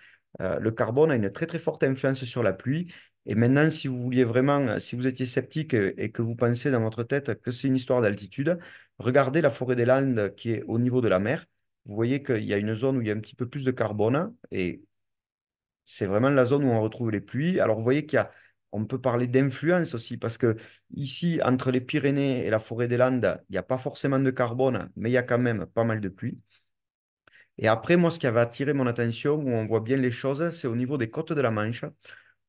euh, le carbone a une très très forte influence sur la pluie. Et maintenant, si vous vouliez vraiment, si vous étiez sceptique et que vous pensez dans votre tête que c'est une histoire d'altitude, regardez la forêt des Landes qui est au niveau de la mer. Vous voyez qu'il y a une zone où il y a un petit peu plus de carbone et c'est vraiment la zone où on retrouve les pluies. Alors vous voyez qu'il on peut parler d'influence aussi parce que ici, entre les Pyrénées et la forêt des Landes, il n'y a pas forcément de carbone, mais il y a quand même pas mal de pluie. Et après, moi, ce qui avait attiré mon attention, où on voit bien les choses, c'est au niveau des côtes de la Manche,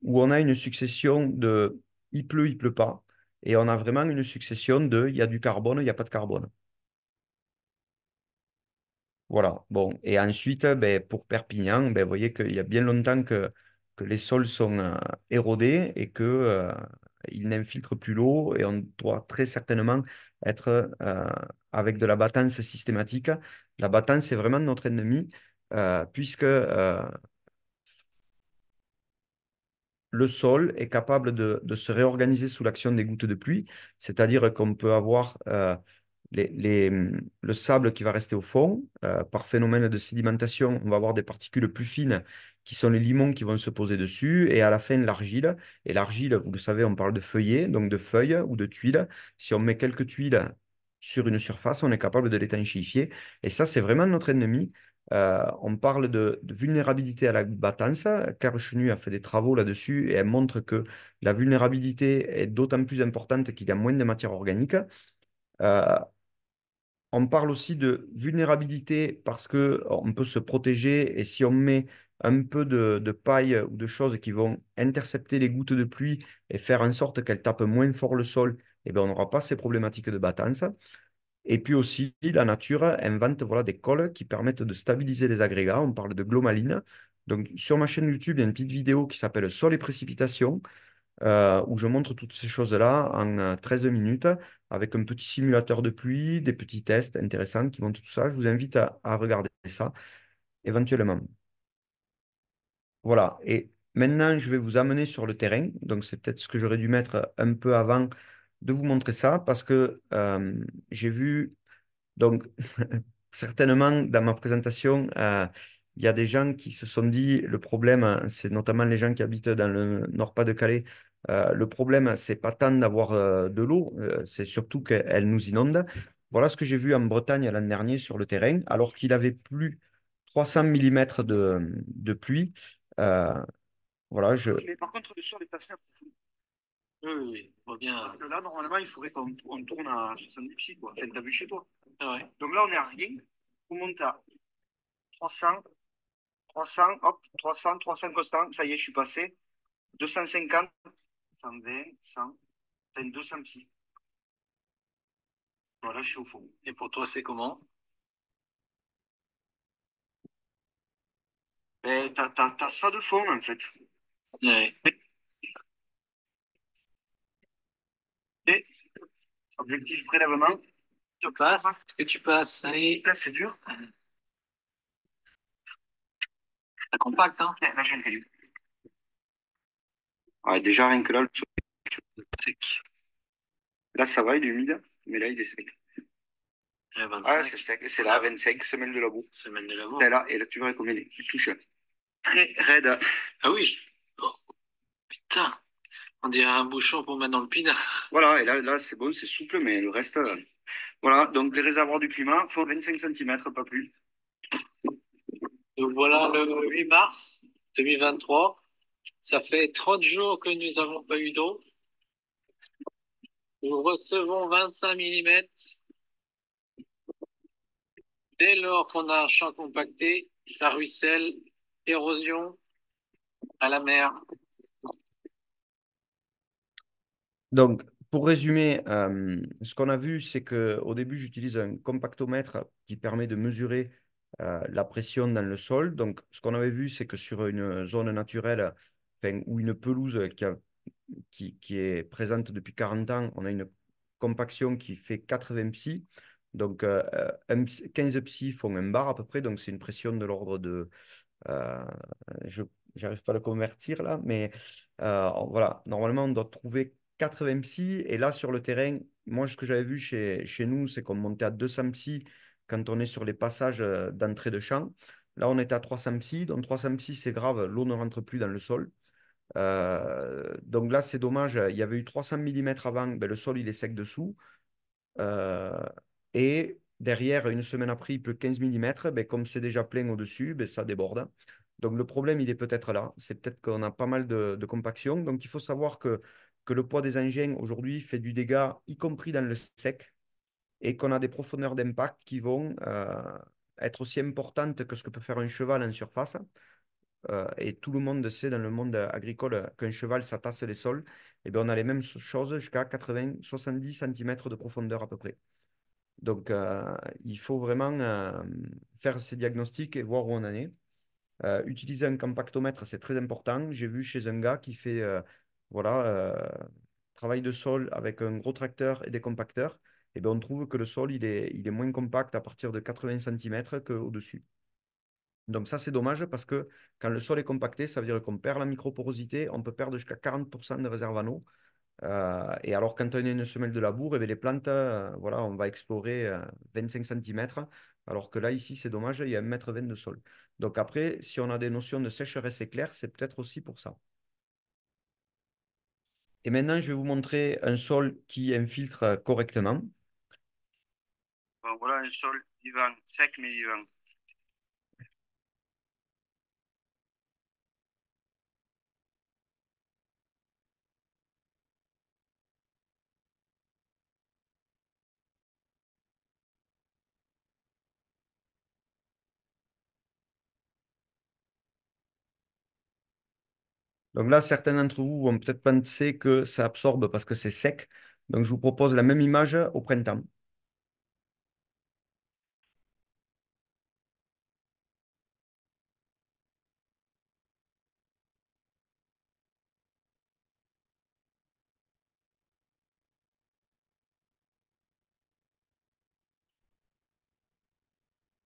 où on a une succession de il pleut, il pleut pas, et on a vraiment une succession de il y a du carbone, il n'y a pas de carbone. Voilà, bon. Et ensuite, ben, pour Perpignan, ben, vous voyez qu'il y a bien longtemps que, que les sols sont euh, érodés et que euh, il n'infiltre plus l'eau et on doit très certainement être euh, avec de la battance systématique. La battance, c'est vraiment notre ennemi, euh, puisque euh, le sol est capable de, se réorganiser sous l'action des gouttes de pluie, c'est-à-dire qu'on peut avoir le sable qui va rester au fond. par phénomène de sédimentation, on va avoir des particules plus fines qui sont les limons qui vont se poser dessus, et à la fin l'argile. Et l'argile, vous le savez, on parle de feuillet, donc de feuilles ou de tuiles. Si on met quelques tuiles sur une surface, on est capable de l'étanchéifier. Et ça, c'est vraiment notre ennemi. Euh, on parle de, vulnérabilité à la battance. Claire Chenu a fait des travaux là-dessus et elle montre que la vulnérabilité est d'autant plus importante qu'il y a moins de matière organique. Euh, on parle aussi de vulnérabilité parce qu'on peut se protéger et si on met un peu de, paille ou de choses qui vont intercepter les gouttes de pluie et faire en sorte qu'elles tapent moins fort le sol, eh ben, on n'aura pas ces problématiques de battance. Et puis aussi, la nature invente voilà, des cols qui permettent de stabiliser les agrégats. On parle de glomaline. Donc, sur ma chaîne YouTube, il y a une petite vidéo qui s'appelle Sol et précipitations, euh, où je montre toutes ces choses-là en 13 euh, minutes, avec un petit simulateur de pluie, des petits tests intéressants qui montrent tout ça. Je vous invite à regarder ça éventuellement. Voilà. Et maintenant, je vais vous amener sur le terrain. Donc, c'est peut-être ce que j'aurais dû mettre un peu avant de vous montrer ça parce que euh, j'ai vu, donc, certainement dans ma présentation, euh, il y a des gens qui se sont dit le problème, c'est notamment les gens qui habitent dans le Nord-Pas-de-Calais. Euh, le problème, c'est pas tant d'avoir de l'eau, c'est surtout qu'elle nous inonde. Voilà ce que j'ai vu en Bretagne l'an dernier sur le terrain, alors qu'il avait plus 300 mm de pluie. Euh, voilà, je... Mais par contre, le son est assez à Oui, oui, oui. Bien... Parce que là, normalement, il faudrait qu'on tourne à 70 quoi. Enfin, t'as vu chez toi. Ah Donc là, on est à rien. On monte à 300, 300, hop, 300, 300 constant. Ça y est, je suis passé. 250, 120, 100, psy. Voilà, je suis au fond. Et pour toi, c'est comment Eh, t'as, t'as, t'as ça de forme, en fait. Ouais. Et, objectif prélèvement. Tu passes. Est-ce que tu passes Allez. Là, c'est dur. C'est ah. compact, hein Là, j'ai une calibre. Ouais, déjà, rien que là, le sec. Là, ça va, il est humide, mais là, il est sec. Ah, c'est c'est la 25, semaine de labour. là, et là, tu verras combien il touche. Très raide. Ah oui. Oh, putain. On dirait un bouchon pour mettre dans le pin Voilà, et là, là c'est bon, c'est souple, mais le reste. Euh, voilà, donc les réservoirs du climat font 25 cm, pas plus. Donc voilà le 8 mars 2023. Ça fait 30 jours que nous n'avons pas eu d'eau. Nous recevons 25 mm Dès lors qu'on a un champ compacté, ça ruisselle, érosion à la mer. Donc, pour résumer, euh, ce qu'on a vu, c'est qu'au début, j'utilise un compactomètre qui permet de mesurer euh, la pression dans le sol. Donc, ce qu'on avait vu, c'est que sur une zone naturelle ou une pelouse qui, qui, est présente depuis 40 ans, on a une compaction qui fait 80 psi. Donc, 15 euh, euh, psy font un bar à peu près, donc c'est une pression de l'ordre de. Euh, je n'arrive pas à le convertir là, mais voilà, normalement on doit trouver 80 psy. Et là, sur le terrain, moi, ce que j'avais vu chez, chez nous, c'est qu'on montait à 200 psy quand on est sur les passages d'entrée de champ. Là, on était à 300 psy. Donc, 300 psy, c'est grave, l'eau ne rentre plus dans le sol. donc là, c'est dommage. Il y avait eu 300 mm avant, ben, le sol il est sec dessous. Et derrière, une semaine après, il peut 15 mm, ben, comme c'est déjà plein au-dessus, ben, ça déborde. Donc le problème, il est peut-être là. C'est peut-être qu'on a pas mal de, compaction. Donc il faut savoir que, que le poids des engins aujourd'hui fait du dégât, y compris dans le sec, et qu'on a des profondeurs d'impact qui vont euh, être aussi importantes que ce que peut faire un cheval en surface. Euh, et tout le monde sait dans le monde agricole qu'un cheval, ça tasse les sols. Et eh bien on a les mêmes choses jusqu'à 80-70 cm de profondeur à peu près. Donc, euh, il faut vraiment euh, faire ces diagnostics et voir où on en est. Euh, utiliser un compactomètre, c'est très important. J'ai vu chez un gars qui fait voilà, travail de sol avec un gros tracteur et des compacteurs. Eh bien, on trouve que le sol il est, est, moins compact à partir de 80 cm qu'au-dessus. Donc ça, c'est dommage parce que quand le sol est compacté, ça veut dire qu'on perd la microporosité, on peut perdre jusqu'à 40% de réserve en eau. Euh, et alors, quand on a une semelle de labour, et eh les plantes, euh, voilà, on va explorer 25 euh, cm, alors que là, ici, c'est dommage, il y a 1,20 m de sol. Donc après, si on a des notions de sécheresse éclair, c'est peut-être aussi pour ça. Et maintenant, je vais vous montrer un sol qui infiltre correctement. Ben voilà un sol vivant, sec mais vivant. Donc là, certains d'entre vous vont peut-être penser que ça absorbe parce que c'est sec. Donc je vous propose la même image au printemps.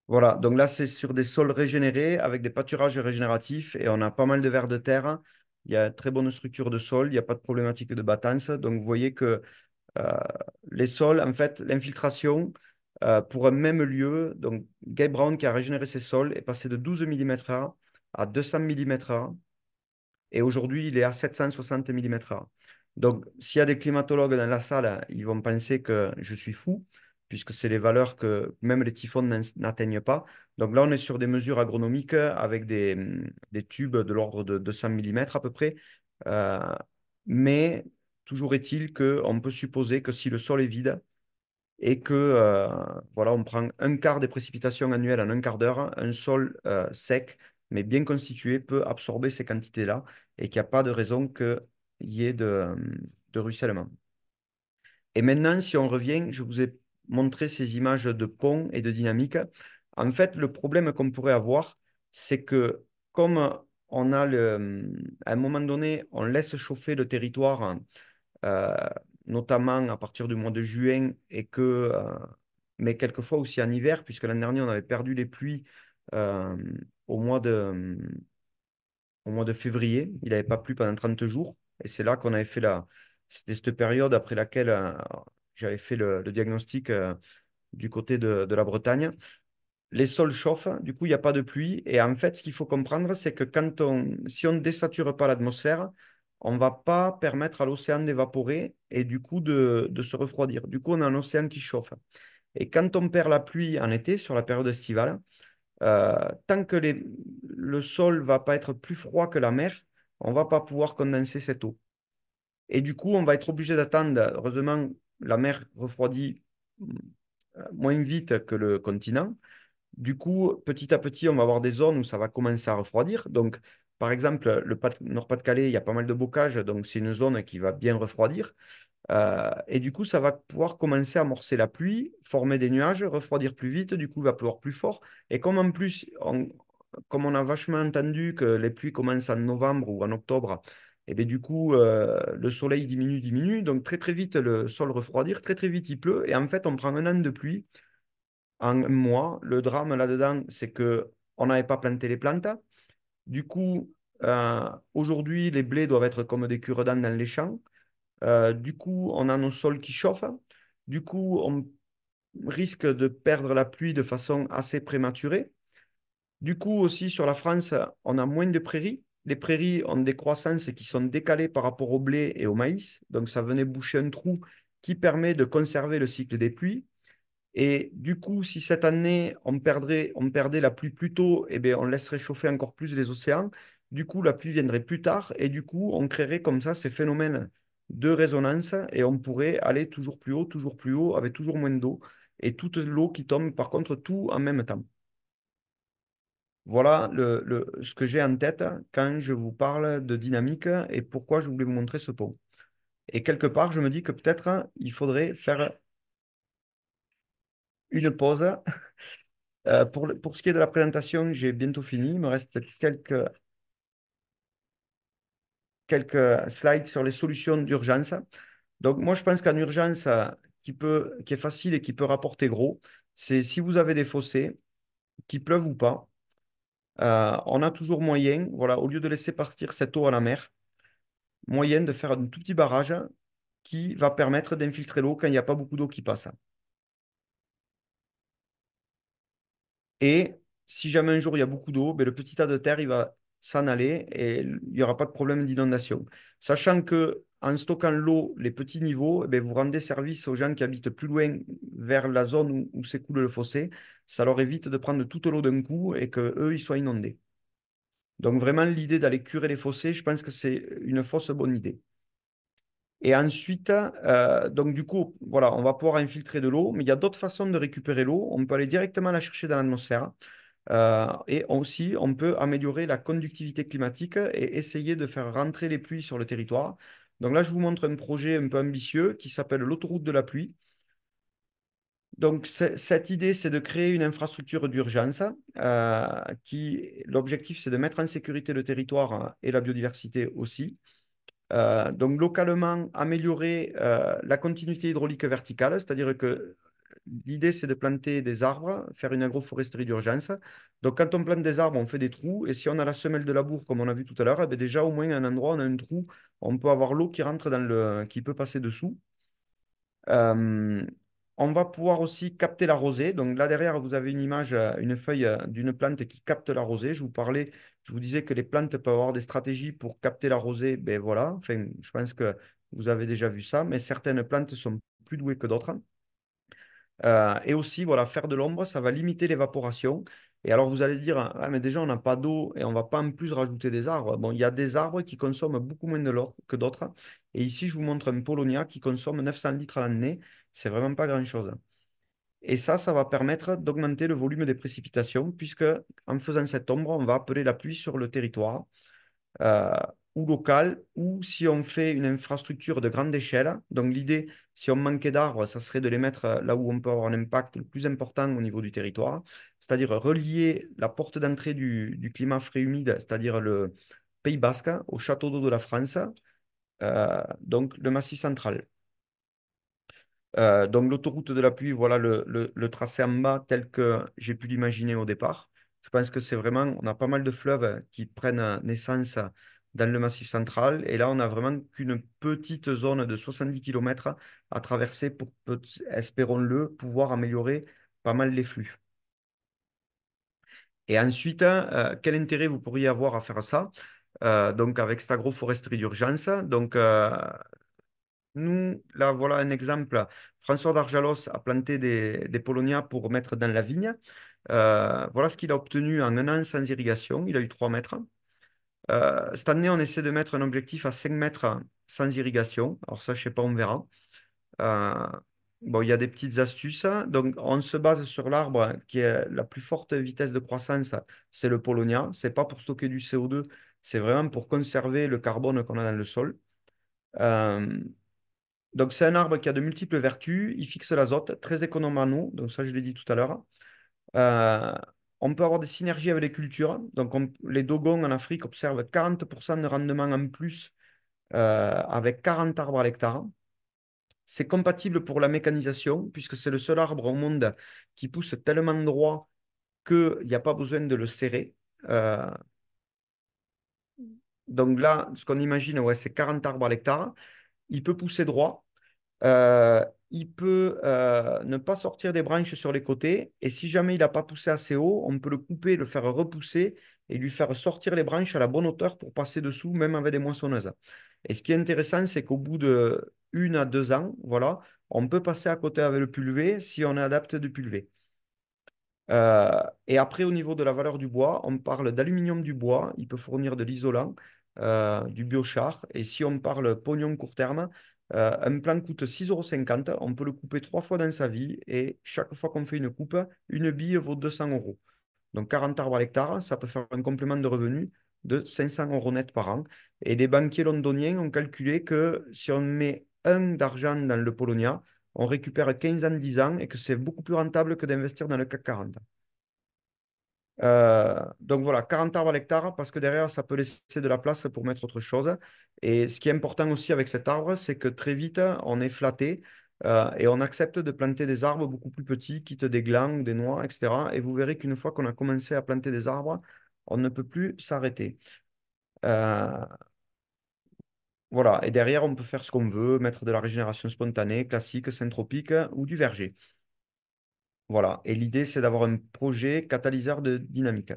Voilà, donc là, c'est sur des sols régénérés avec des pâturages régénératifs et on a pas mal de vers de terre il y a une très bonne structure de sol, il n'y a pas de problématique de battance. Donc, vous voyez que euh, les sols, en fait, l'infiltration euh, pour un même lieu, donc Guy Brown qui a régénéré ses sols est passé de 12 mm à 200 mm et aujourd'hui il est à 760 mm. Donc, s'il y a des climatologues dans la salle, ils vont penser que je suis fou, puisque c'est les valeurs que même les typhons n'atteignent pas. Donc là, on est sur des mesures agronomiques euh, avec mm, des, tubes de l'ordre de 200 mm à peu près. Euh, mais toujours est-il qu'on peut supposer que si le sol est vide et que euh, voilà, on prend un quart des précipitations annuelles en un quart d'heure, un sol sec mais bien constitué peut absorber ces quantités-là et qu'il n'y a pas de raison qu'il y ait de, mm, de ruissellement. Et maintenant, si on revient, je vous ai montrer ces images de ponts et de dynamique. En fait, le problème qu'on pourrait avoir, c'est que comme on a le, à un moment donné, on laisse chauffer le territoire, euh, notamment à partir du mois de juin, et que, euh, mais quelquefois aussi en hiver, puisque l'an dernier, on avait perdu les pluies euh, au, mois de, au mois de février. Il n'avait pas plu pendant 30 jours. Et c'est là qu'on avait fait la. cette période après laquelle j'avais fait le, diagnostic euh, du côté de, la Bretagne. Les sols chauffent, du coup, il n'y a pas de pluie. Et en fait, ce qu'il faut comprendre, c'est que quand on, si on ne désature pas l'atmosphère, on ne va pas permettre à l'océan d'évaporer et du coup de, se refroidir. Du coup, on a un océan qui chauffe. Et quand on perd la pluie en été, sur la période estivale, euh, tant que les, le sol ne va pas être plus froid que la mer, on ne va pas pouvoir condenser cette eau. Et du coup, on va être obligé d'attendre. Heureusement, la mer refroidit euh, moins vite que le continent. Du coup, petit à petit, on va avoir des zones où ça va commencer à refroidir. Donc, par exemple, le Nord-Pas-de-Calais, il y a pas mal de bocages, donc c'est une zone qui va bien refroidir. Euh, et du coup, ça va pouvoir commencer à amorcer la pluie, former des nuages, refroidir plus vite, du coup, il va pleuvoir plus fort. Et comme en plus, comme on a vachement entendu que les pluies commencent en novembre ou en octobre, et bien du coup, euh, le soleil diminue, diminue, donc très très vite le sol refroidit. très très vite il pleut, et en fait on prend un an de pluie en un mois. Le drame là-dedans, c'est que on n'avait pas planté les plantes. Du coup, euh, aujourd'hui, les blés doivent être comme des cure-dents dans les champs. Euh, du coup, on a nos sols qui chauffent. Du coup, on risque de perdre la pluie de façon assez prématurée. Du coup, aussi sur la France, on a moins de prairies les prairies ont des croissances qui sont décalées par rapport au blé et au maïs. Donc, ça venait boucher un trou qui permet de conserver le cycle des pluies. Et du coup, si cette année, on, perdait la pluie plus tôt, eh bien, on laisserait chauffer encore plus les océans. Du coup, la pluie viendrait plus tard et du coup, on créerait comme ça ces phénomènes de résonance et on pourrait aller toujours plus haut, toujours plus haut, avec toujours moins d'eau. Et toute l'eau qui tombe, par contre, tout en même temps. Voilà ah. le, ce que j'ai en tête quand je vous parle de dynamique et pourquoi je voulais vous montrer ce pont. Et quelque part, je me dis que peut-être il faudrait faire une pause. Euh, pour, ce qui est de la présentation, j'ai bientôt fini. Il me reste quelques, quelques slides sur les solutions d'urgence. Donc, moi, je pense qu'en urgence, qui, peut, qui est facile et qui peut rapporter gros, c'est si vous avez des fossés, qui pleuvent ou pas, euh, on a toujours moyen, voilà, au lieu de laisser partir cette eau à la mer, moyen de faire un tout petit barrage qui va permettre d'infiltrer l'eau quand il n'y a pas beaucoup d'eau qui passe. Et si jamais un jour il y a beaucoup d'eau, ben le petit tas de terre il va s'en aller et il n'y aura pas de problème d'inondation. Sachant que en stockant l'eau, les petits niveaux, eh ben, vous rendez service aux gens qui habitent plus loin vers la zone où, s'écoule le fossé. Ça leur évite de prendre toute l'eau d'un coup et qu'eux, ils soient inondés. Donc vraiment, l'idée d'aller curer les fossés, je pense que c'est une fausse bonne idée. Et ensuite, euh, donc du coup, voilà, on va pouvoir infiltrer de l'eau, mais il y a d'autres façons de récupérer l'eau. On peut aller directement la chercher dans l'atmosphère. Euh, et aussi, on peut améliorer la conductivité climatique et essayer de faire rentrer les pluies sur le territoire donc là, je vous montre un projet un peu ambitieux qui s'appelle l'autoroute de la pluie. Donc, cette idée, c'est de créer une infrastructure d'urgence euh, qui, l'objectif, c'est de mettre en sécurité le territoire euh, et la biodiversité aussi. Euh, donc, localement, améliorer la continuité hydraulique verticale, c'est-à-dire que l'idée, c'est de planter des arbres, faire une agroforesterie d'urgence. Donc, quand on plante des arbres, on fait des trous. Et si on a la semelle de la labour, comme on a vu tout à l'heure, eh ben, déjà, au moins, un endroit, on a un trou. On peut avoir l'eau qui rentre dans le... qui peut passer dessous. Euh, on va pouvoir aussi capter la rosée. Donc, là, derrière, vous avez une image, euh, une feuille euh, d'une plante qui capte la rosée. Je vous parlais, je vous disais que les plantes peuvent avoir des stratégies pour capter la rosée. Ben voilà. Enfin, je pense que vous avez déjà vu ça, mais certaines plantes sont plus douées que d'autres. Euh, et aussi, voilà, faire de l'ombre, ça va limiter l'évaporation. Et alors, vous allez dire, ah, mais déjà, on n'a pas d'eau et on ne va pas en plus rajouter des arbres. Bon, il y a des arbres qui consomment beaucoup moins de que d'autres. Et ici, je vous montre un Polonia qui consomme 900 litres à l'année. C'est vraiment pas grand-chose. Et ça, ça va permettre d'augmenter le volume des précipitations, puisque en faisant cette ombre, on va appeler la pluie sur le territoire. Euh, ou local ou si on fait une infrastructure de grande échelle. Donc l'idée, si on manquait d'arbres, ça serait de les mettre euh, là où on peut avoir un impact le plus important au niveau du territoire, c'est-à-dire relier la porte d'entrée du, du, climat frais humide, c'est-à-dire le Pays basque, au château d'eau de la France, euh, donc le massif central. Euh, donc l'autoroute de la pluie, voilà le, le, le, tracé en bas tel que j'ai pu l'imaginer au départ. Je pense que c'est vraiment, on a pas mal de fleuves qui prennent naissance dans le Massif central. Et là, on n'a vraiment qu'une petite zone de 70 km à traverser pour, espérons-le, pouvoir améliorer pas mal les flux. Et ensuite, euh, quel intérêt vous pourriez avoir à faire ça euh, Donc, avec cette agroforesterie d'urgence. Donc, euh, nous, là, voilà un exemple. François d'Arjalos a planté des, des polonias pour mettre dans la vigne. voilà ce qu'il a obtenu en un an sans irrigation. Il a eu 3 mètres. Euh, cette année, on essaie de mettre un objectif à 5 mètres sans irrigation. Alors ça, je ne sais pas, on verra. Euh, bon, il y a des petites astuces. Donc, on se base sur l'arbre qui a la plus forte vitesse de croissance, c'est le polonia. Ce n'est pas pour stocker du CO2, c'est vraiment pour conserver le carbone qu'on a dans le sol. Euh, donc, c'est un arbre qui a de multiples vertus. Il fixe l'azote, très économique, à nous. Donc, ça, je l'ai dit tout à l'heure. On peut avoir des synergies avec les cultures. Donc, les dogons en Afrique observent 40% de rendement en plus euh, avec 40 arbres à l'hectare. C'est compatible pour la mécanisation, puisque c'est le seul arbre au monde qui pousse tellement droit qu'il n'y a pas besoin de le serrer. Euh. donc là, ce qu'on imagine, ouais, c'est 40 arbres à l'hectare. Il peut pousser droit, euh, il peut euh, ne pas sortir des branches sur les côtés. Et si jamais il n'a pas poussé assez haut, on peut le couper, le faire repousser et lui faire sortir les branches à la bonne hauteur pour passer dessous, même avec des moissonneuses. Et ce qui est intéressant, c'est qu'au bout de une à deux ans, voilà, on peut passer à côté avec le pulvé si on adapte du pulvé. Euh, et après, au niveau de la valeur du bois, on parle d'aluminium du bois, il peut fournir de l'isolant, du biochar. Et si on parle pognon court terme, euh, un plan coûte 6,50 euros. On peut le couper trois fois dans sa vie et chaque fois qu'on fait une coupe, une bille vaut 200 euros. Donc 40 arbres à l'hectare, ça peut faire un complément de revenu de 500 euros net par an. Et les banquiers londoniens ont calculé que si on met un d'argent dans le Polonia, on récupère 15 ans, 10 ans et que c'est beaucoup plus rentable que d'investir dans le CAC 40. Euh, donc voilà, 40 arbres à l'hectare, parce que derrière, ça peut laisser de la place pour mettre autre chose. Et ce qui est important aussi avec cet arbre, c'est que très vite, on est flatté euh, et on accepte de planter des arbres beaucoup plus petits, quitte des glands, des noix, etc. Et vous verrez qu'une fois qu'on a commencé à planter des arbres, on ne peut plus s'arrêter. Euh, voilà, et derrière, on peut faire ce qu'on veut, mettre de la régénération spontanée, classique, syntropique ou du verger. Voilà. Et l'idée, c'est d'avoir un projet catalyseur de dynamique.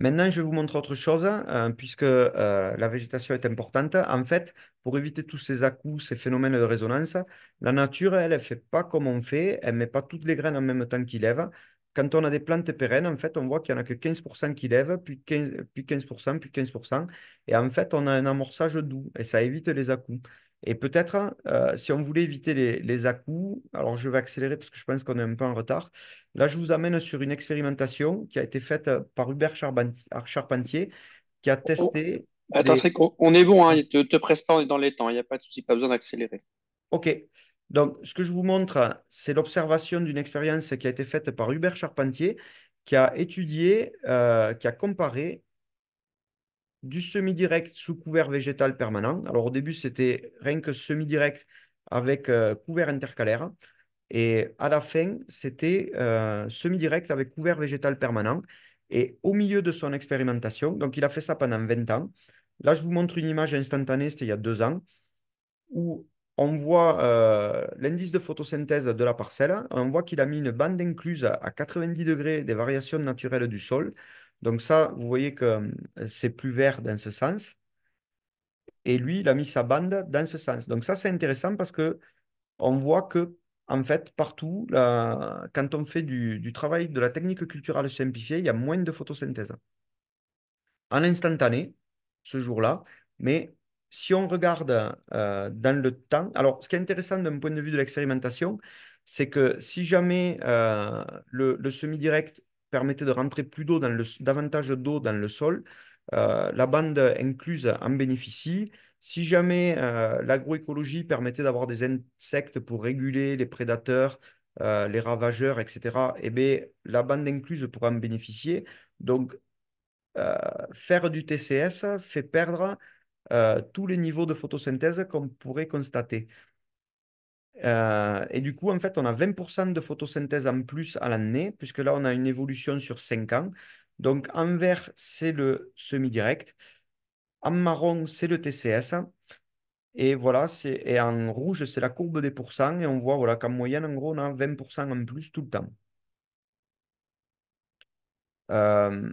Maintenant, je vais vous montrer autre chose, hein, puisque euh, la végétation est importante. En fait, pour éviter tous ces à ces phénomènes de résonance, la nature, elle, ne fait pas comme on fait, elle ne met pas toutes les graines en même temps qu'il lève. Quand on a des plantes pérennes, en fait, on voit qu'il n'y en a que 15% qui lèvent, puis 15%, puis 15%, puis 15%. Et en fait, on a un amorçage doux, et ça évite les à -coups. Et peut-être, euh, si on voulait éviter les, les à-coups, alors je vais accélérer parce que je pense qu'on est un peu en retard. Là, je vous amène sur une expérimentation qui a été faite euh, par Hubert Charpentier, qui a oh, oh. testé. attends, c'est qu'on est bon, ne hein, te, te presse pas, on est dans les temps, il n'y a pas de souci, pas besoin d'accélérer. OK. Donc, ce que je vous montre, c'est l'observation d'une expérience qui a été faite par Hubert Charpentier, qui a étudié, euh, qui a comparé du semi-direct sous couvert végétal permanent. Alors au début, c'était rien que semi-direct avec euh, couvert intercalaire. Et à la fin, c'était euh, semi-direct avec couvert végétal permanent. Et au milieu de son expérimentation, donc il a fait ça pendant 20 ans. Là, je vous montre une image instantanée, c'était il y a deux ans, où on voit euh, l'indice de photosynthèse de la parcelle. On voit qu'il a mis une bande incluse à 90 degrés des variations naturelles du sol donc ça, vous voyez que euh, c'est plus vert dans ce sens. Et lui, il a mis sa bande dans ce sens. Donc ça, c'est intéressant parce que on voit que, en fait, partout, quand on fait du, travail de la technique culturelle simplifiée, il y a moins de photosynthèse. En instantané, ce jour-là, mais si on regarde euh, dans le temps, alors ce qui est intéressant d'un point de vue de l'expérimentation, c'est que si jamais euh, le semi-direct permettait de rentrer plus d'eau dans le, davantage d'eau dans le sol. Euh, la bande incluse en bénéficie. Si jamais euh, l'agroécologie permettait d'avoir des insectes pour réguler les prédateurs, euh, les ravageurs, etc., eh bien, la bande incluse pourrait en bénéficier. Donc, faire du TCS fait perdre tous les niveaux de photosynthèse qu'on pourrait constater. Euh, et du coup, en fait, on a 20% de photosynthèse en plus à l'année, puisque là, on a une évolution sur 5 ans. Donc, en vert, c'est le semi-direct. En marron, c'est le TCS. Et voilà, et en rouge, c'est la courbe des pourcents. Et on voit voilà, qu'en moyenne, en gros, on a 20% en plus tout le temps. Euh,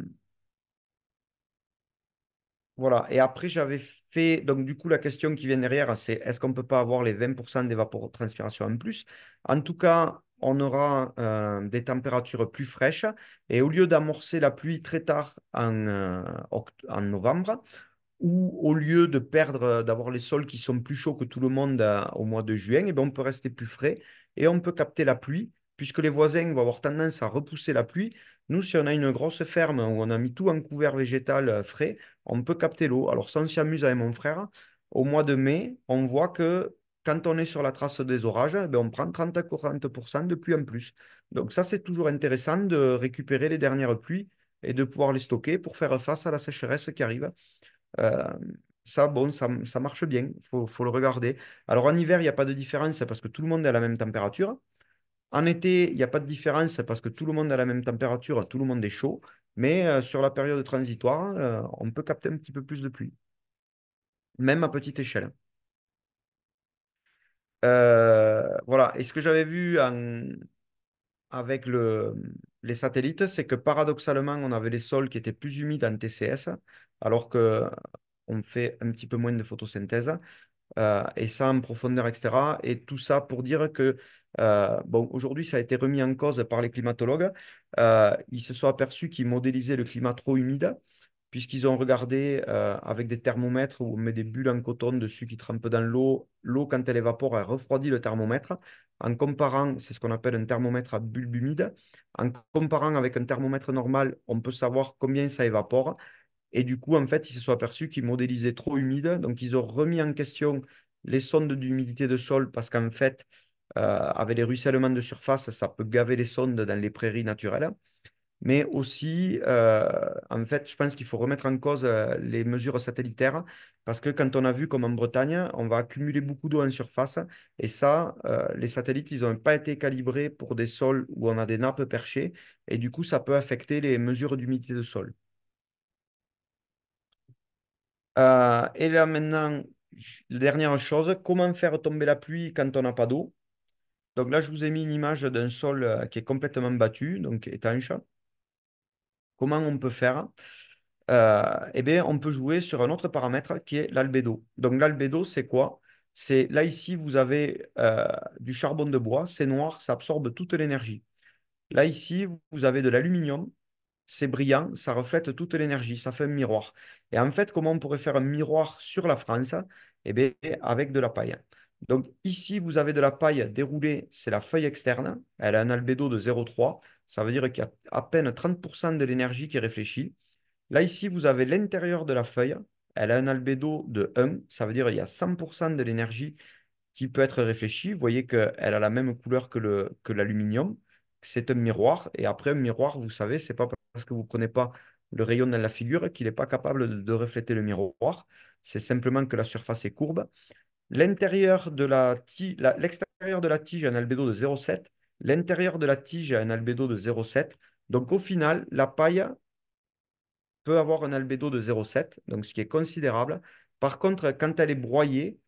voilà. Et après, j'avais fait. Donc, du coup, la question qui vient derrière, c'est est-ce qu'on ne peut pas avoir les 20% d'évapotranspiration en plus En tout cas, on aura euh, des températures plus fraîches. Et au lieu d'amorcer la pluie très tard en, euh, en novembre, ou au lieu de perdre, euh, d'avoir les sols qui sont plus chauds que tout le monde au mois de juin, eh ben, on peut rester plus frais et on peut capter la pluie, puisque les voisins vont avoir tendance à repousser la pluie. Nous, si on a une grosse ferme où on a mis tout en couvert végétal euh, frais, on peut capter l'eau. Alors, ça, on s'y amuse avec mon frère. Au mois de mai, on voit que quand on est sur la trace des orages, eh ben, on prend 30 à 40 de pluie en plus. Donc, ça, c'est toujours intéressant de récupérer les dernières pluies et de pouvoir les stocker pour faire face à la sécheresse qui arrive. Euh, ça, bon, ça, marche bien, il faut, le regarder. Alors en hiver, il n'y a pas de différence parce que tout le monde est à la même température. En été, il n'y a pas de différence parce que tout le monde a la même température, tout le monde est chaud, mais euh, sur la période transitoire, euh, on peut capter un petit peu plus de pluie, même à petite échelle. Euh, voilà, et ce que j'avais vu avec les satellites, c'est que paradoxalement, on avait les sols qui étaient plus humides en TCS, alors qu'on fait un petit peu moins de photosynthèse. Euh, et ça en profondeur, etc. Et tout ça pour dire que, euh, bon, aujourd'hui, ça a été remis en cause par les climatologues. Euh, ils se sont aperçus qu'ils modélisaient le climat trop humide, puisqu'ils ont regardé avec des thermomètres où on met des bulles en coton dessus qui trempent dans l'eau. L'eau, quand elle évapore, elle refroidit le thermomètre. En comparant, c'est ce qu'on appelle un thermomètre à bulbe humide. En comparant avec un thermomètre normal, on peut savoir combien ça évapore. Et du coup, en fait, ils se sont aperçus qu'ils modélisaient trop humide. Donc, ils ont remis en question les sondes d'humidité de sol parce qu'en fait, euh, avec les ruissellements de surface, ça peut gaver les sondes dans les prairies naturelles. Mais aussi, euh, en fait, je pense qu'il faut remettre en cause euh, les mesures satellitaires parce que quand on a vu, comme en Bretagne, on va accumuler beaucoup d'eau en surface. Et ça, les satellites, ils n'ont pas été calibrés pour des sols où on a des nappes perchées. Et du coup, ça peut affecter les mesures d'humidité de sol. Euh, et là maintenant, dernière chose, comment faire tomber la pluie quand on n'a pas d'eau Donc là, je vous ai mis une image d'un sol euh, qui est complètement battu, donc étanche. Comment on peut faire euh, Eh bien, on peut jouer sur un autre paramètre qui est l'albédo. Donc l'albédo, c'est quoi C'est là ici, vous avez du charbon de bois, c'est noir, ça absorbe toute l'énergie. Là ici, vous avez de l'aluminium, c'est brillant, ça reflète toute l'énergie, ça fait un miroir. Et en fait, comment on pourrait faire un miroir sur la France Eh bien, avec de la paille. Donc ici, vous avez de la paille déroulée, c'est la feuille externe, elle a un albédo de 0,3, ça veut dire qu'il y a à peine 30% de l'énergie qui réfléchit. réfléchie. Là, ici, vous avez l'intérieur de la feuille, elle a un albédo de 1, ça veut dire qu'il y a 100% de l'énergie qui peut être réfléchie. Vous voyez qu'elle a la même couleur que l'aluminium, que c'est un miroir, et après un miroir, vous savez, c'est pas parce que vous ne prenez pas le rayon dans la figure qu'il n'est pas capable de, refléter le miroir. C'est simplement que la surface est courbe. L'intérieur de la l'extérieur de la tige a un albédo de 0,7. L'intérieur de la tige a un albédo de 0,7. Donc au final, la paille peut avoir un albédo de 0,7, donc ce qui est considérable. Par contre, quand elle est broyée,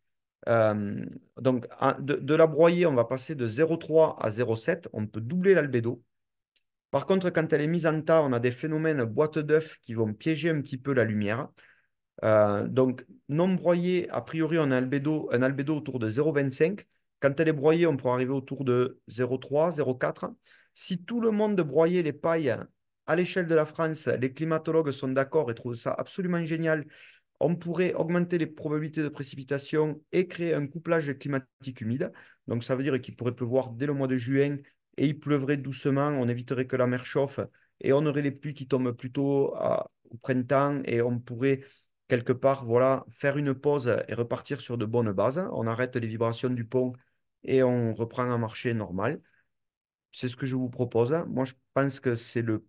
euh, donc de, de, la broyer, on va passer de 0,3 à 0,7. On peut doubler l'albédo. Par contre, quand elle est mise en tas, on a des phénomènes boîte d'œufs qui vont piéger un petit peu la lumière. Euh, donc, non broyée, a priori, on a un albédo, un autour de 0,25. Quand elle est broyée, on pourra arriver autour de 0,3, 0,4. Si tout le monde broyait les pailles à l'échelle de la France, les climatologues sont d'accord et trouvent ça absolument génial, on pourrait augmenter les probabilités de précipitation et créer un couplage climatique humide. Donc, ça veut dire qu'il pourrait pleuvoir dès le mois de juin et il pleuvrait doucement, on éviterait que la mer chauffe et on aurait les pluies qui tombent plutôt au printemps et on pourrait quelque part voilà faire une pause et repartir sur de bonnes bases. On arrête les vibrations du pont et on reprend un marché normal. C'est ce que je vous propose. Moi, je pense que c'est le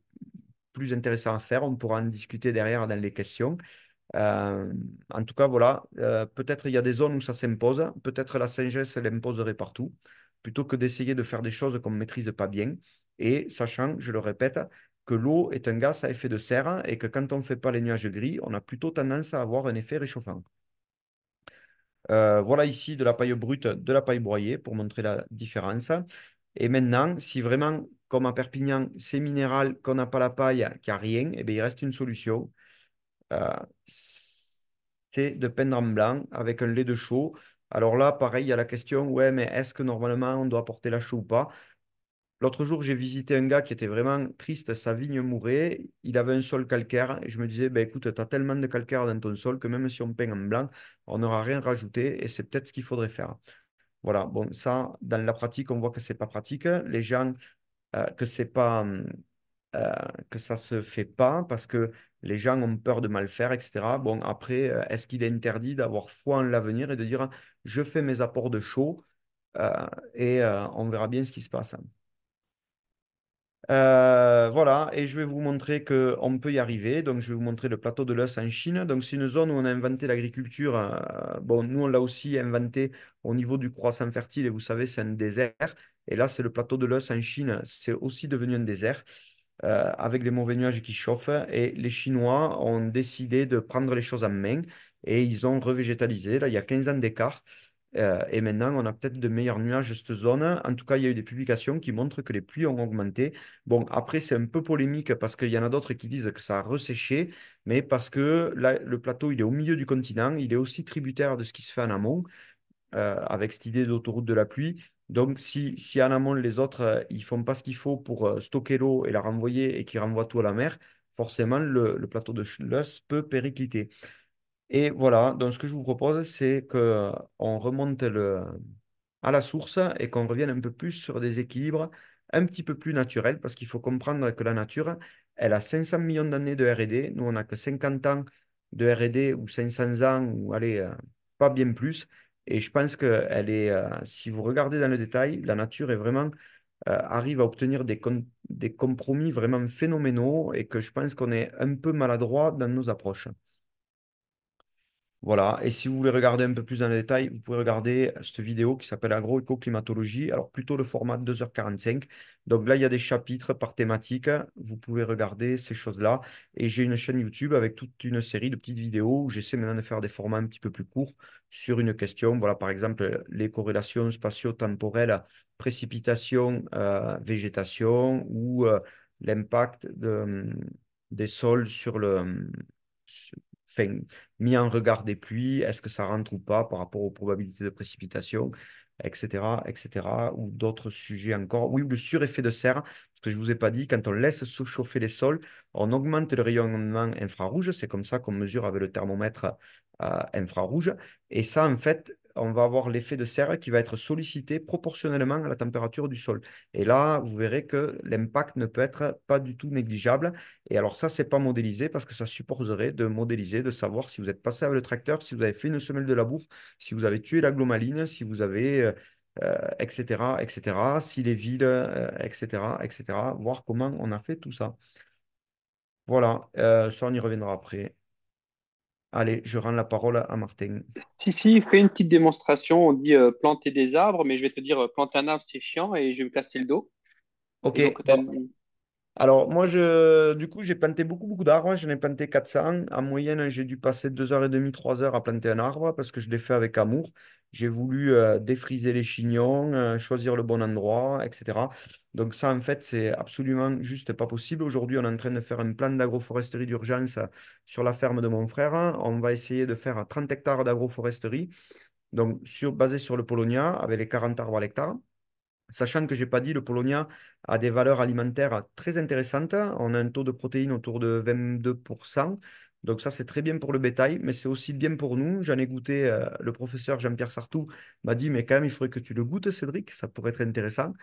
plus intéressant à faire. On pourra en discuter derrière dans les questions. Euh, en tout cas, voilà. Euh, peut-être il y a des zones où ça s'impose. Peut-être la sagesse l'imposerait partout plutôt que d'essayer de faire des choses qu'on ne maîtrise pas bien. Et sachant, je le répète, que l'eau est un gaz à effet de serre et que quand on ne fait pas les nuages gris, on a plutôt tendance à avoir un effet réchauffant. Euh, voilà ici de la paille brute, de la paille broyée pour montrer la différence. Et maintenant, si vraiment, comme à Perpignan, c'est minéral, qu'on n'a pas la paille, qu'il n'y a rien, eh il reste une solution. Euh, c'est de peindre en blanc avec un lait de chaux alors là, pareil, il y a la question, ouais, mais est-ce que normalement on doit porter la chou ou pas L'autre jour, j'ai visité un gars qui était vraiment triste, sa vigne mourait, il avait un sol calcaire, et je me disais, bah, écoute, tu as tellement de calcaire dans ton sol que même si on peint en blanc, on n'aura rien rajouté, et c'est peut-être ce qu'il faudrait faire. Voilà, bon, ça, dans la pratique, on voit que ce n'est pas pratique. Les gens, euh, que ce n'est pas... Hum, euh, que ça ne se fait pas parce que les gens ont peur de mal faire, etc. Bon, après, euh, est-ce qu'il est interdit d'avoir foi en l'avenir et de dire je fais mes apports de chaud euh, et on verra bien ce qui se passe. voilà, et je vais vous montrer qu'on peut y arriver. Donc, je vais vous montrer le plateau de l'os en Chine. Donc, c'est une zone où on a inventé l'agriculture. bon, nous, on l'a aussi inventé au niveau du croissant fertile, et vous savez, c'est un désert. Et là, c'est le plateau de l'os en Chine. C'est aussi devenu un désert. Euh, avec les mauvais nuages qui chauffent. Et les Chinois ont décidé de prendre les choses en main et ils ont revégétalisé. Là, il y a 15 ans d'écart. Euh, et maintenant, on a peut-être de meilleurs nuages de cette zone. En tout cas, il y a eu des publications qui montrent que les pluies ont augmenté. Bon, après, c'est un peu polémique parce qu'il y en a d'autres qui disent que ça a resséché, mais parce que le plateau, il est au milieu du continent, il est aussi tributaire de ce qui se fait en amont. Euh, avec cette idée d'autoroute de la pluie. Donc, si, si en amont, les autres, euh, ils font pas ce qu'il faut pour euh, stocker l'eau et la renvoyer et qu'ils renvoient tout à la mer, forcément, le, plateau de Schloss peut péricliter. Et voilà, donc ce que je vous propose, c'est qu'on remonte à la source et qu'on revienne un peu plus sur des équilibres un petit peu plus naturels, parce qu'il faut comprendre que la nature, elle a 500 millions d'années de R&D. Nous, on n'a que 50 ans de R&D ou 500 ans, ou allez, euh, pas bien plus. Et je pense que est, euh, si vous regardez dans le détail, la nature est vraiment, euh, arrive à obtenir des compromis vraiment phénoménaux et que je pense qu'on est un peu maladroit dans nos approches. Voilà. Et si vous voulez regarder un peu plus dans le détail, vous pouvez regarder cette vidéo qui s'appelle Agro-éco-climatologie, Alors, plutôt le format 2h45. Donc là, il y a des chapitres par thématique. Vous pouvez regarder ces choses-là. Et j'ai une chaîne YouTube avec toute une série de petites vidéos où j'essaie maintenant de faire des formats un petit peu plus courts sur une question. Voilà, par exemple, les corrélations spatio-temporelles, précipitation, euh, végétation ou euh, l'impact des sols sur le, mis en regard des pluies, est-ce que ça rentre ou pas par rapport aux probabilités de précipitation, etc., etc., ou d'autres sujets encore. Oui, ou le sureffet de serre, parce que je ne vous ai pas dit, quand on laisse chauffer les sols, on augmente le rayonnement infrarouge, c'est comme ça qu'on mesure avec le thermomètre euh, infrarouge, et ça, en fait, on va avoir l'effet de serre qui va être sollicité proportionnellement à la température du sol. Et là, vous verrez que l'impact ne peut être pas du tout négligeable. Et alors ça, ce n'est pas modélisé parce que ça supposerait de modéliser, de savoir si vous êtes passé avec le tracteur, si vous avez fait une semelle de labour, si vous avez tué la glomaline, si vous avez... etc., euh, euh, etc., si les villes, etc., euh, etc., voir comment on a fait tout ça. Voilà, ça on y reviendra après. Allez, je rends la parole à Martin. Si, si, fais une petite démonstration. On dit euh, planter des arbres, mais je vais te dire euh, planter un arbre, c'est chiant et je vais me casser le dos. Ok. Alors, moi, je, du coup, j'ai planté beaucoup, beaucoup d'arbres. J'en ai planté 400. En moyenne, j'ai dû passer 2h30, 3 heures à planter un arbre parce que je l'ai fait avec amour. J'ai voulu euh, défriser les chignons, euh, choisir le bon endroit, etc. Donc, ça, en fait, c'est absolument juste pas possible. Aujourd'hui, on est en train de faire un plan d'agroforesterie d'urgence sur la ferme de mon frère. On va essayer de faire 30 hectares d'agroforesterie, donc sur, basé sur le Polonia, avec les 40 arbres à l'hectare. Sachant que je n'ai pas dit, le Polonia a des valeurs alimentaires très intéressantes. On a un taux de protéines autour de 22%. Donc ça, c'est très bien pour le bétail, mais c'est aussi bien pour nous. J'en ai goûté, euh, le professeur Jean-Pierre Sartou m'a dit, mais quand même, il faudrait que tu le goûtes, Cédric, ça pourrait être intéressant.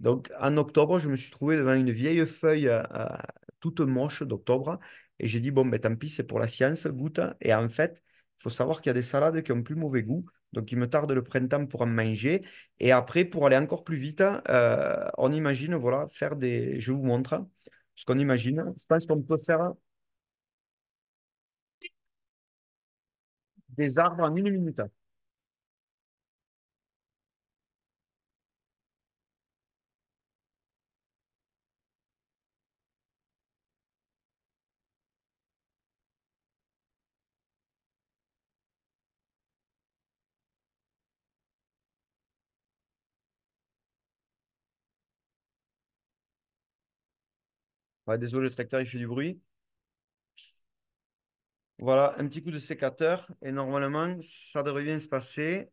Donc en octobre, je me suis trouvé devant une vieille feuille euh, toute moche d'octobre, et j'ai dit, bon, ben, tant pis, c'est pour la science, goûte. Et en fait, il faut savoir qu'il y a des salades qui ont plus mauvais goût. Donc, il me tarde le printemps pour en manger. Et après, pour aller encore plus vite, euh, on imagine, voilà, faire des. Je vous montre ce qu'on imagine. Je pense qu'on peut faire des arbres en une minute. désolé, le tracteur, il fait du bruit. Voilà, un petit coup de sécateur et normalement, ça devrait bien se passer.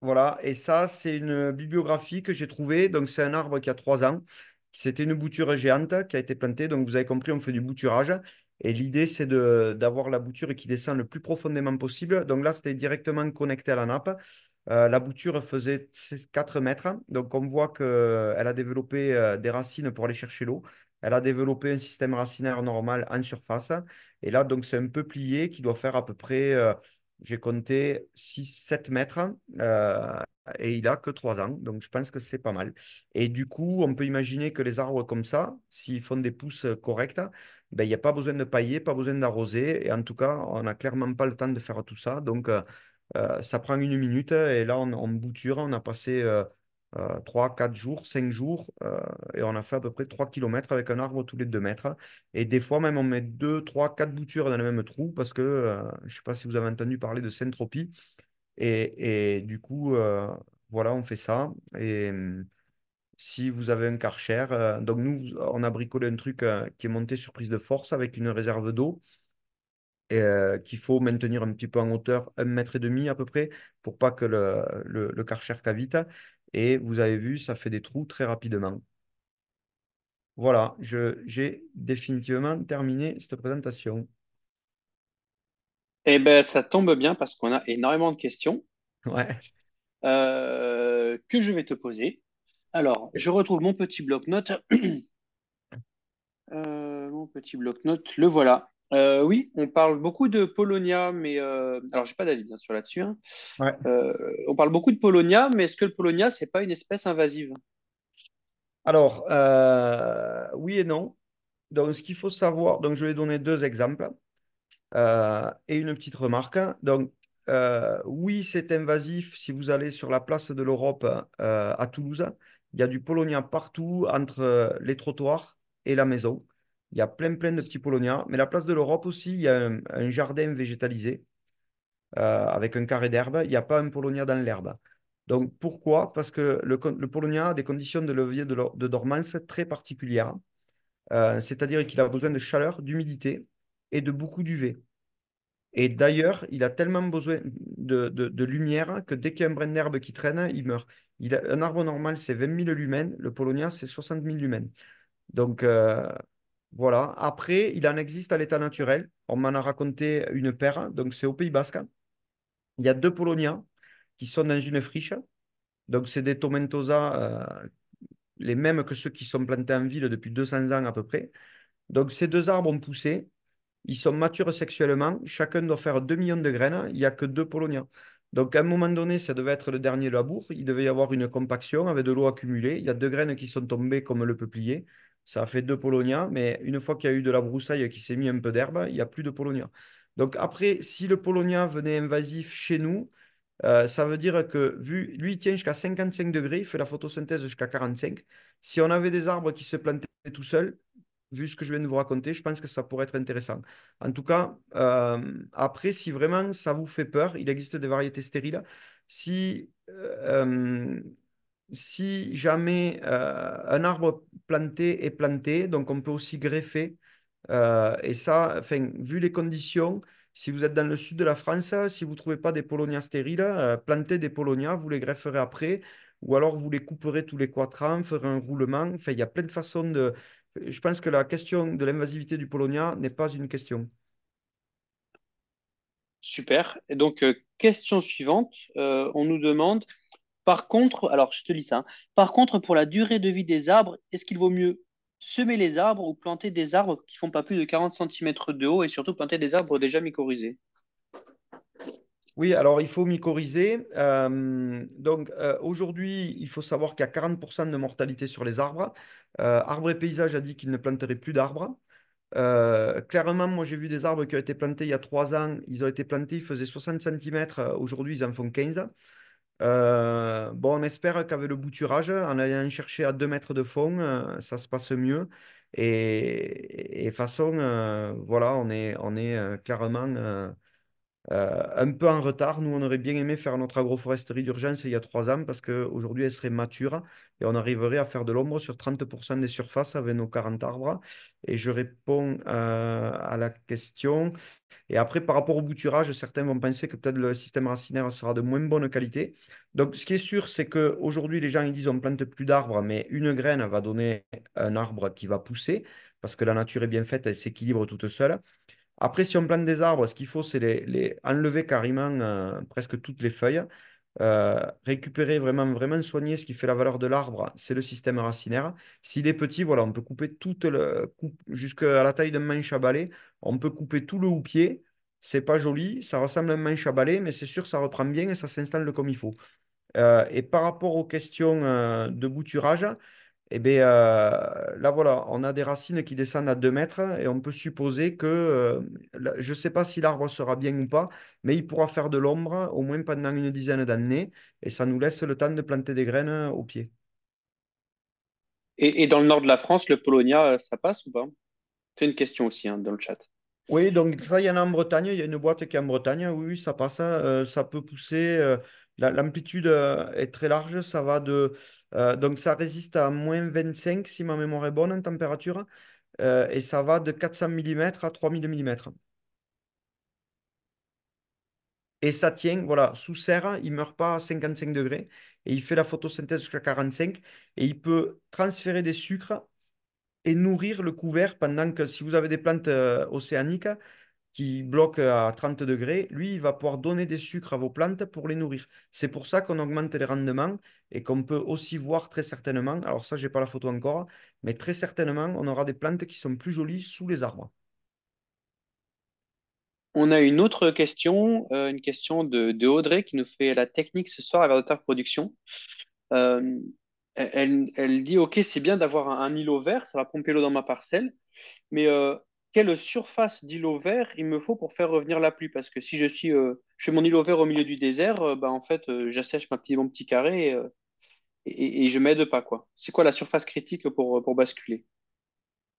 Voilà, et ça, c'est une bibliographie que j'ai trouvée. Donc, c'est un arbre qui a trois ans. C'était une bouture géante qui a été plantée. Donc, vous avez compris, on fait du bouturage. Et l'idée, c'est d'avoir la bouture qui descend le plus profondément possible. Donc là, c'était directement connecté à la nappe. Euh, la bouture faisait 4 mètres. Donc, on voit qu'elle euh, a développé euh, des racines pour aller chercher l'eau. Elle a développé un système racinaire normal en surface. Et là, donc, c'est un peu plié qui doit faire à peu près, j'ai compté 6-7 mètres. et il a que 3 ans. Donc, je pense que c'est pas mal. Et du coup, on peut imaginer que les arbres comme ça, s'ils font des pousses correctes, ben, il y n'y a pas besoin de pailler, pas besoin d'arroser. Et en tout cas, on n'a clairement pas le temps de faire tout ça. Donc, euh, ça prend une minute euh, et là, on, bouture, on a passé 3, euh, 4 jours, 5 jours et on a fait à peu près 3 km avec un arbre tous les 2 mètres. Et des fois, même, on met 2, 3, 4 boutures dans le même trou parce que je ne sais pas si vous avez entendu parler de centropie. Et, et du coup, voilà, on fait ça. Et mm, si vous avez un karcher, donc nous, on a bricolé un truc qui est monté sur prise de force avec une réserve d'eau. Euh, qu'il faut maintenir un petit peu en hauteur, un mètre et demi à peu près, pour pas que le, le, le karcher cavite. Et vous avez vu, ça fait des trous très rapidement. Voilà, j'ai définitivement terminé cette présentation. Eh bien, ça tombe bien parce qu'on a énormément de questions ouais. Euh, que je vais te poser. Alors, je retrouve mon petit bloc-notes. Euh, mon petit bloc-notes, le voilà. Euh, oui, on parle beaucoup de Polonia, mais euh, alors j'ai pas d'avis bien sûr là-dessus. Hein. Euh, on parle beaucoup de Polonia, mais est-ce que le Polonia c'est pas une espèce invasive Alors oui et non. Donc ce qu'il faut savoir, donc je vais donner deux exemples et une petite remarque. Donc oui, c'est invasif. Si vous allez sur la place de l'Europe à Toulouse, il y a du Polonia partout entre les trottoirs et la maison. Il y a plein, plein de petits Polonias. Mais la place de l'Europe aussi, il y a un, jardin végétalisé euh, avec un carré d'herbe. Il n'y a pas un Polonia dans l'herbe. Donc pourquoi Parce que le, le, Polonia a des conditions de levier de, de dormance très particulières. Euh, c'est-à-dire qu'il a besoin de chaleur, d'humidité et de beaucoup d'UV. Et d'ailleurs, il a tellement besoin de, lumière que dès qu'il y a un brin d'herbe qui traîne, il meurt. Il un arbre normal, c'est 20 000 lumens. Le Polonia, c'est 60 000 lumens. Donc, euh, voilà. Après, il en existe à l'état naturel. On m'en a raconté une paire, donc c'est au Pays Basque. Il y a deux Poloniens qui sont dans une friche. Donc, c'est des tomentosa, euh, les mêmes que ceux qui sont plantés en ville depuis 200 ans à peu près. Donc, ces deux arbres ont poussé. Ils sont matures sexuellement. Chacun doit faire 2 millions de graines. Il n'y a que deux Poloniens. Donc, à un moment donné, ça devait être le dernier labour. Il devait y avoir une compaction avec de l'eau accumulée. Il y a deux graines qui sont tombées comme le peuplier. Ça fait deux Polonia mais une fois qu'il y a eu de la broussaille qui s'est mis un peu d'herbe, il n'y a plus de polonia. Donc après, si le polonia venait invasif chez nous, euh, ça veut dire que vu, lui, il tient jusqu'à 55 degrés, il fait la photosynthèse jusqu'à 45. Si on avait des arbres qui se plantaient tout seuls, vu ce que je viens de vous raconter, je pense que ça pourrait être intéressant. En tout cas, euh, après, si vraiment ça vous fait peur, il existe des variétés stériles. Si euh, si jamais euh, un arbre planté est planté, donc on peut aussi greffer. Euh, et ça, enfin, vu les conditions, si vous êtes dans le sud de la France, si vous ne trouvez pas des polonias stériles, euh, plantez des polonias, vous les grefferez après, ou alors vous les couperez tous les quatre ans, ferez un roulement. Enfin, il y a plein de façons de. Je pense que la question de l'invasivité du polonia n'est pas une question. Super. Et donc, question suivante, on nous demande par contre, alors je te lis ça. Hein. Par contre, pour la durée de vie des arbres, est-ce qu'il vaut mieux semer les arbres ou planter des arbres qui font pas plus de 40 cm de haut et surtout planter des arbres déjà mycorhizés? Oui, alors il faut mycorhizer. Euh, donc euh, aujourd'hui, il faut savoir qu'il y a 40% de mortalité sur les arbres. Euh, Arbre et Paysage a dit qu'il ne planterait plus d'arbres. clairement, moi j'ai vu des arbres qui ont été plantés il y a trois ans. Ils ont été plantés, ils faisaient 60 cm. Aujourd'hui, ils en font 15. Euh, bon, on espère qu'avec le bouturage, en allant chercher à 2 mètres de fond, euh, ça se passe mieux. Et, de toute façon, euh, voilà, on est, on est clairement euh, un peu en retard, nous, on aurait bien aimé faire notre agroforesterie d'urgence il y a trois ans parce qu'aujourd'hui, elle serait mature et on arriverait à faire de l'ombre sur 30% des surfaces avec nos 40 arbres. Et je réponds euh, à la question. Et après, par rapport au bouturage, certains vont penser que peut-être le système racinaire sera de moins bonne qualité. Donc, ce qui est sûr, c'est qu'aujourd'hui, les gens ils disent on plante plus d'arbres, mais une graine va donner un arbre qui va pousser parce que la nature est bien faite, elle s'équilibre toute seule. Après, si on plante des arbres, ce qu'il faut, c'est les, enlever carrément euh, presque toutes les feuilles, euh, récupérer vraiment, vraiment soigner ce qui fait la valeur de l'arbre, c'est le système racinaire. S'il est petit, voilà, on peut couper toute le, jusqu'à la taille d'un manche à balai, on peut couper tout le houppier. C'est pas joli, ça ressemble à un manche à balai, mais c'est sûr, ça reprend bien et ça s'installe comme il faut. Euh, et par rapport aux questions de bouturage, eh bien, euh, là, voilà, on a des racines qui descendent à 2 mètres et on peut supposer que, euh, je ne sais pas si l'arbre sera bien ou pas, mais il pourra faire de l'ombre au moins pendant une dizaine d'années et ça nous laisse le temps de planter des graines euh, au pied. Et, dans le nord de la France, le Polonia, ça passe ou pas C'est une question aussi hein, dans le chat. Oui, donc ça, il y en a en Bretagne, il y a une boîte qui est en Bretagne, oui, ça passe, hein, ça peut pousser L'amplitude euh, est très large, ça euh, donc ça résiste à moins 25 si ma mémoire est bonne en température, euh, et ça va de 400 mm à 3000 mm. Et ça tient, voilà, sous serre, il ne meurt pas à 55 degrés, et il fait la photosynthèse jusqu'à 45, et il peut transférer des sucres et nourrir le couvert pendant que si vous avez des plantes océaniques, qui bloque à 30 degrés, lui, il va pouvoir donner des sucres à vos plantes pour les nourrir. C'est pour ça qu'on augmente les rendements et qu'on peut aussi voir très certainement, alors ça, j'ai pas la photo encore, mais très certainement, on aura des plantes qui sont plus jolies sous les arbres. On a une autre question, euh, une question de, Audrey qui nous fait la technique ce soir à la Production. Euh, elle, elle, dit, OK, c'est bien d'avoir un, îlot vert, ça va pomper l'eau dans ma parcelle, mais euh, quelle surface d'îlot vert il me faut pour faire revenir la pluie. Parce que si je suis, euh, je mon îlot vert au milieu du désert, euh, bah, en fait, euh, j'assèche petit, mon petit carré et, et, et je m'aide pas. quoi. C'est quoi la surface critique pour, pour basculer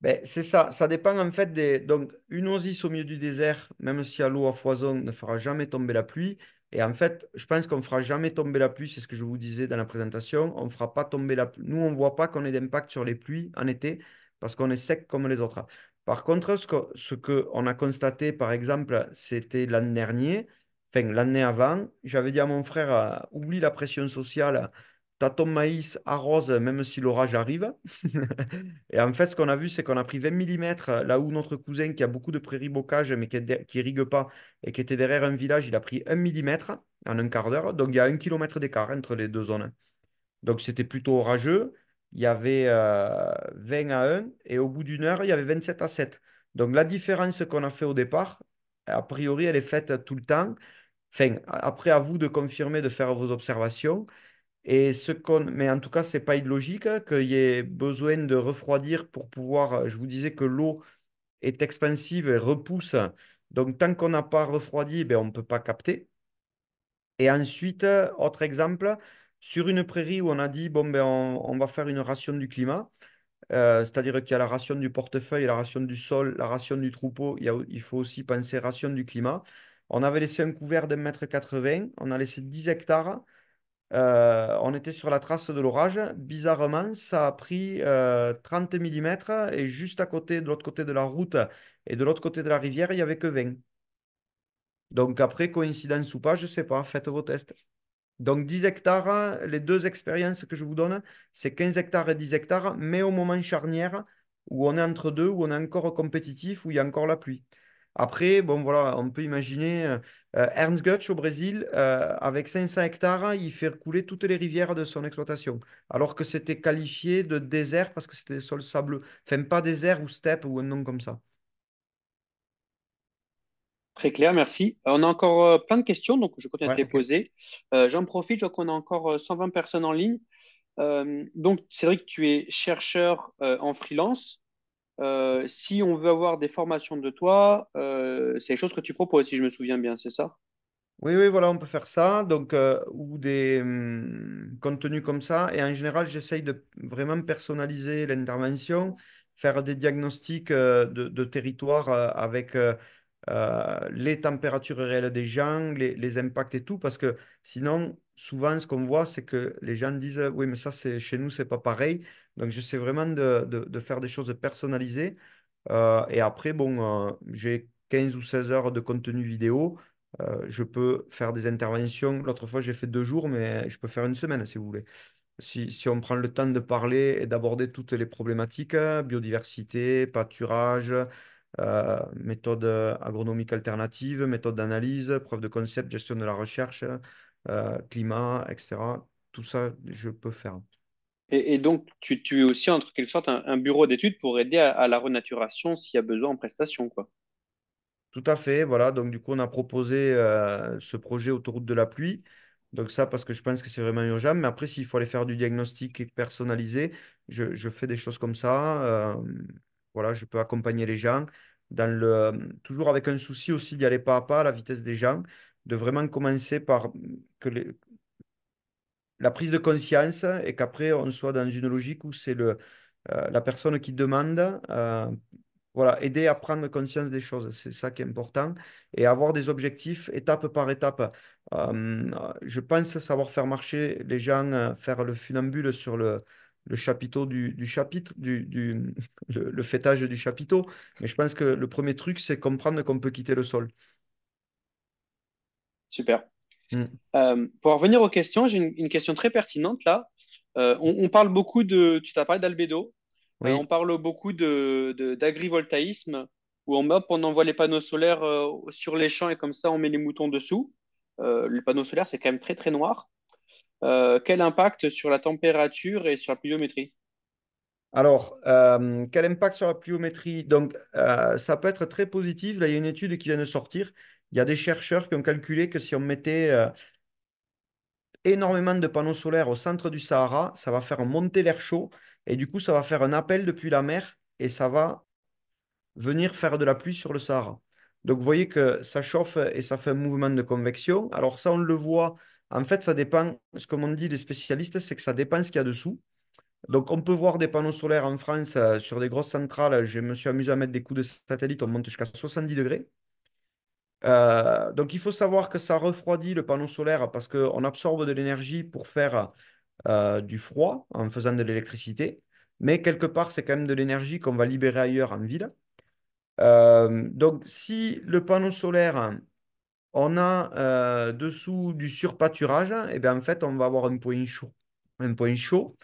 ben, C'est ça. Ça dépend en fait des. Donc, une oasis au milieu du désert, même si à l'eau à foison ne fera jamais tomber la pluie. Et en fait, je pense qu'on ne fera jamais tomber la pluie, c'est ce que je vous disais dans la présentation. On ne fera pas tomber la pluie. Nous, on ne voit pas qu'on ait d'impact sur les pluies en été parce qu'on est sec comme les autres. Par contre, ce qu'on que a constaté, par exemple, c'était l'année dernier, enfin l'année avant, j'avais dit à mon frère, euh, oublie la pression sociale, t'as ton maïs arrose même si l'orage arrive. et en fait, ce qu'on a vu, c'est qu'on a pris 20 mm là où notre cousin qui a beaucoup de prairies bocage mais qui rigue pas et qui était derrière un village, il a pris 1 mm en un quart d'heure. Donc il y a un kilomètre d'écart entre les deux zones. Donc c'était plutôt orageux il y avait 20 euh, à 1 et au bout d'une heure, il y avait 27 à 7. Donc la différence qu'on a fait au départ, a priori, elle est faite tout le temps. Enfin, après, à vous de confirmer, de faire vos observations. Et ce qu'on... Mais en tout cas, ce n'est pas illogique qu'il y ait besoin de refroidir pour pouvoir. Je vous disais que l'eau est expansive et repousse. Donc, tant qu'on n'a pas refroidi, eh ben, on ne peut pas capter. Et ensuite, autre exemple, sur une prairie où on a dit, bon, ben, on, va faire une ration du climat, euh, c'est-à-dire qu'il y a la ration du portefeuille, la ration du sol, la ration du troupeau, il, faut aussi penser ration du climat. On avait laissé un couvert d'un mètre 80, on a laissé 10 hectares, euh, on était sur la trace de l'orage. Bizarrement, ça a pris 30 euh, mm et juste à côté, de l'autre côté de la route et de l'autre côté de la rivière, il n'y avait que 20. Donc après, coïncidence ou pas, je ne sais pas, faites vos tests. Donc 10 hectares, les deux expériences que je vous donne, c'est 15 hectares et 10 hectares, mais au moment charnière où on est entre deux, où on est encore compétitif, où il y a encore la pluie. Après, bon voilà, on peut imaginer euh, Ernst Gutsch au Brésil, euh, avec 500 hectares, il fait couler toutes les rivières de son exploitation, alors que c'était qualifié de désert parce que c'était des sols sableux. Enfin, pas désert ou steppe ou un nom comme ça. Très clair, merci. Euh, on a encore euh, plein de questions, donc je continue à les poser. Euh, j'en profite, je vois qu'on a encore 120 personnes en ligne. donc, Cédric, tu es chercheur en freelance. si on veut avoir des formations de toi, c'est les choses que tu proposes, si je me souviens bien, c'est ça Oui, oui, voilà, on peut faire ça, donc, ou des hum, contenus comme ça. Et en général, j'essaye de vraiment personnaliser l'intervention, faire des diagnostics de, de, territoire avec euh, les températures réelles des gens, les, impacts et tout, parce que sinon, souvent, ce qu'on voit, c'est que les gens disent Oui, mais ça, c'est chez nous, c'est pas pareil. Donc, j'essaie vraiment de, de, faire des choses personnalisées. Euh, et après, bon, euh, j'ai 15 ou 16 heures de contenu vidéo. je peux faire des interventions. L'autre fois, j'ai fait deux jours, mais je peux faire une semaine si vous voulez. Si, si on prend le temps de parler et d'aborder toutes les problématiques, biodiversité, pâturage, euh, méthode euh, agronomique alternative, méthode d'analyse, preuve de concept, gestion de la recherche, euh, climat, etc. Tout ça, je peux faire. Et, donc, tu, es aussi, entre quelque sorte, un, bureau d'études pour aider à, la renaturation s'il y a besoin en prestation, quoi. Tout à fait, voilà. Donc, du coup, on a proposé ce projet Autoroute de la pluie. Donc, ça, parce que je pense que c'est vraiment urgent. Mais après, s'il faut aller faire du diagnostic personnalisé, je, fais des choses comme ça. Voilà, je peux accompagner les gens, dans le, toujours avec un souci aussi d'y aller pas à pas à la vitesse des gens, de vraiment commencer par que la prise de conscience et qu'après on soit dans une logique où c'est le, euh, la personne qui demande, euh, voilà, aider à prendre conscience des choses, c'est ça qui est important, et avoir des objectifs étape par étape. Euh, je pense savoir faire marcher les gens, faire le funambule sur le, le chapiteau du, chapitre, du, le, fêtage du chapiteau. Mais je pense que le premier truc, c'est comprendre qu'on peut quitter le sol. Super. Mm. Euh, pour revenir aux questions, j'ai une, question très pertinente là. Euh, on, parle beaucoup de, tu t'as parlé d'albédo, euh, oui. on parle beaucoup d'agrivoltaïsme, de, où on envoie les panneaux solaires sur les champs et comme ça on met les moutons dessous. les panneaux solaires, c'est quand même très très noir. Euh, quel impact sur la température et sur la pluviométrie alors, euh, quel impact sur la pluviométrie Donc, euh, ça peut être très positif. Là, il y a une étude qui vient de sortir. Il y a des chercheurs qui ont calculé que si on mettait énormément de panneaux solaires au centre du Sahara, ça va faire monter l'air chaud et du coup, ça va faire un appel depuis la mer et ça va venir faire de la pluie sur le Sahara. Donc, vous voyez que ça chauffe et ça fait un mouvement de convection. Alors, ça, on le voit en fait, ça dépend, ce que m'ont dit les spécialistes, c'est que ça dépend ce qu'il y a dessous. Donc, on peut voir des panneaux solaires en France euh, sur des grosses centrales. Je me suis amusé à mettre des coups de satellite, on monte jusqu'à 70 degrés. Euh, donc, il faut savoir que ça refroidit le panneau solaire parce qu'on absorbe de l'énergie pour faire euh, du froid en faisant de l'électricité. Mais quelque part, c'est quand même de l'énergie qu'on va libérer ailleurs en ville. donc, si le panneau solaire on a euh, dessous du surpâturage, et eh ben, en fait, on va avoir un point chaud. Un point chaud.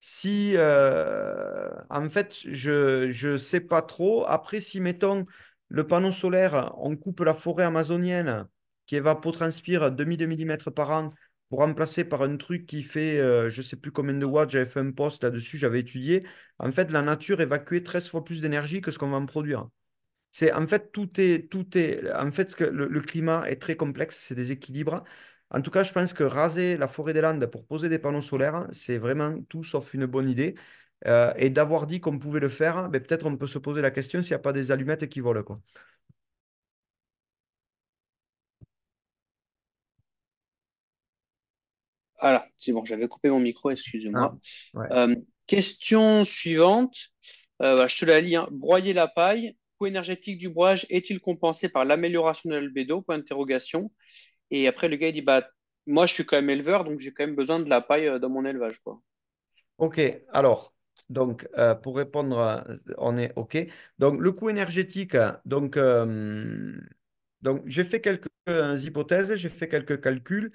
Si, euh, en fait, je ne sais pas trop, après, si mettons le panneau solaire, on coupe la forêt amazonienne qui évapotranspire demi de mm par an pour remplacer par un truc qui fait, euh, je ne sais plus combien de watts, j'avais fait un post là-dessus, j'avais étudié. En fait, la nature évacuait 13 fois plus d'énergie que ce qu'on va en produire. C'est en fait tout est tout est en fait que le, climat est très complexe, c'est des équilibres. En tout cas, je pense que raser la forêt des Landes pour poser des panneaux solaires, c'est vraiment tout sauf une bonne idée. Euh, et d'avoir dit qu'on pouvait le faire, mais ben, peut-être on peut se poser la question s'il n'y a pas des allumettes qui volent quoi. Voilà, c'est bon, j'avais coupé mon micro, excusez-moi. Ah, euh, question suivante, euh, bah, je te la lis, hein. broyer la paille, énergétique du broyage est-il compensé par l'amélioration de l'albédo Point Et après, le gars, il dit bah, Moi, je suis quand même éleveur, donc j'ai quand même besoin de la paille euh, dans mon élevage. Quoi. Ok, alors, donc, euh, pour répondre, euh, on est OK. Donc, le coût énergétique, hein, donc, donc j'ai fait quelques hypothèses, j'ai fait quelques calculs.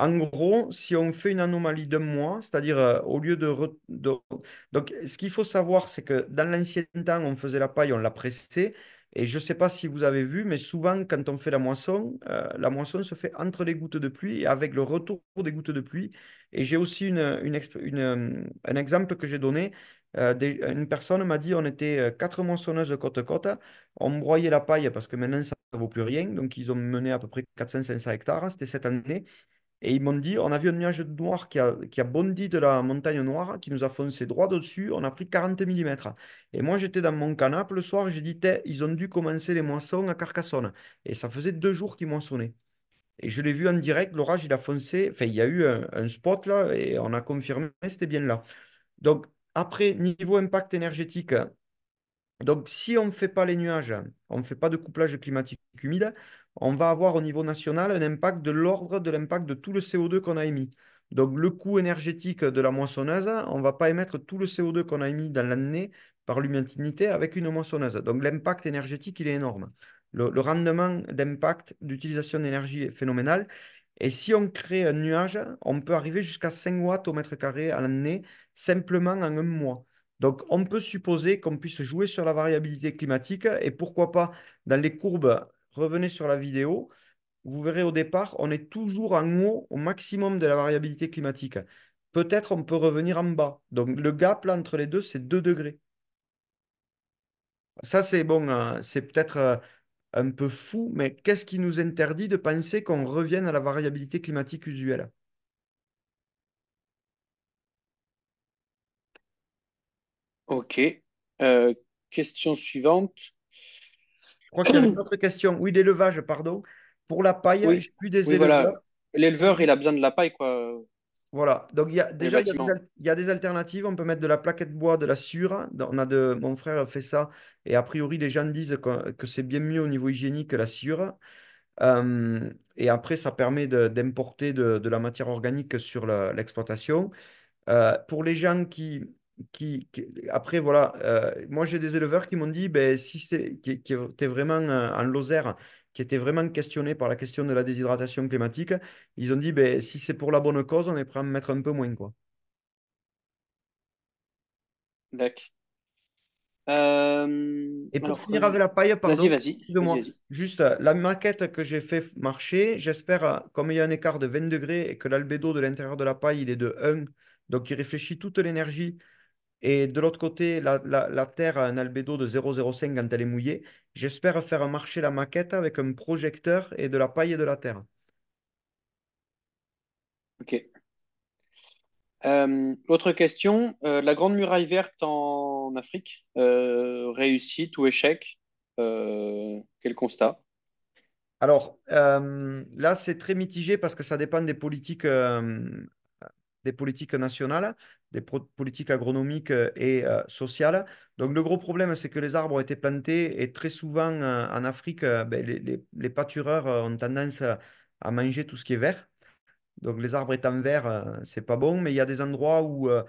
En gros, si on fait une anomalie d'un mois, c'est-à-dire euh, au lieu de, Donc, ce qu'il faut savoir, c'est que dans l'ancien temps, on faisait la paille, on la pressait. Et je ne sais pas si vous avez vu, mais souvent, quand on fait la moisson, euh, la moisson se fait entre les gouttes de pluie et avec le retour des gouttes de pluie. Et j'ai aussi une, euh, un exemple que j'ai donné. une personne m'a dit on était quatre moissonneuses côte à côte, on broyait la paille parce que maintenant ça ne vaut plus rien. Donc, ils ont mené à peu près 400-500 hectares, c'était cette année. Et ils m'ont dit, on a vu un nuage noir qui a, bondi de la montagne noire, qui nous a foncé droit dessus, on a pris 40 mm. Et moi, j'étais dans mon canapé le soir, j'ai dit, ils ont dû commencer les moissons à Carcassonne. Et ça faisait deux jours qu'ils moissonnaient. Et je l'ai vu en direct, l'orage, il a foncé, enfin, il y a eu un, un spot là, et on a confirmé, c'était bien là. Donc, après, niveau impact énergétique, donc si on ne fait pas les nuages, on ne fait pas de couplage climatique humide, on va avoir au niveau national un impact de l'ordre de l'impact de tout le CO2 qu'on a émis. Donc le coût énergétique de la moissonneuse, on ne va pas émettre tout le CO2 qu'on a émis dans l'année par l'humanité avec une moissonneuse. Donc l'impact énergétique, il est énorme. Le, rendement d'impact d'utilisation d'énergie est phénoménal. Et si on crée un nuage, on peut arriver jusqu'à 5 watts au mètre carré à l'année simplement en un mois. Donc, on peut supposer qu'on puisse jouer sur la variabilité climatique et pourquoi pas dans les courbes revenez sur la vidéo, vous verrez au départ, on est toujours en haut au maximum de la variabilité climatique. Peut-être on peut revenir en bas. Donc le gap entre les deux, c'est 2 degrés. Ça, c'est bon, euh, c'est peut-être euh, un peu fou, mais qu'est-ce qui nous interdit de penser qu'on revienne à la variabilité climatique usuelle Ok. Euh, question suivante. Je crois qu'il y a une autre question. Oui, l'élevage, pardon. Pour la paille, j'ai plus des éleveurs. L'éleveur, il a besoin de la paille, quoi. Voilà. Donc, il y a, déjà, il y a, des, alternatives. On peut mettre de la plaquette de bois, de la sure. On a de, mon frère fait ça. Et a priori, les gens disent que, c'est bien mieux au niveau hygiénique que la sure. Euh, et après, ça permet d'importer de, la matière organique sur l'exploitation. Euh, pour les gens qui qui, après, voilà, euh, moi j'ai des éleveurs qui m'ont dit, ben, si c'est, qui, étaient vraiment euh, en Lozère, qui étaient vraiment questionnés par la question de la déshydratation climatique, ils ont dit, ben, si c'est pour la bonne cause, on est prêt à mettre un peu moins. Quoi. D'accord. Euh, et pour finir avec la paille, pardon, vas Vas-y, juste la maquette que j'ai fait marcher, j'espère, comme il y a un écart de 20 degrés et que l'albédo de l'intérieur de la paille, il est de 1, donc il réfléchit toute l'énergie et de l'autre côté, la, la, Terre a un albédo de 0,05 quand elle est mouillée. J'espère faire marcher la maquette avec un projecteur et de la paille et de la terre. Ok. Euh, autre question, euh, la Grande Muraille Verte en Afrique, euh, réussite ou échec Quel constat Alors là, c'est très mitigé parce que ça dépend des politiques des politiques nationales, des politiques agronomiques euh, et euh, sociales. Donc le gros problème, c'est que les arbres ont été plantés et très souvent euh, en Afrique, ben, les, pâtureurs ont tendance à, manger tout ce qui est vert. Donc les arbres étant verts, c'est pas bon, mais il y a des endroits où, où,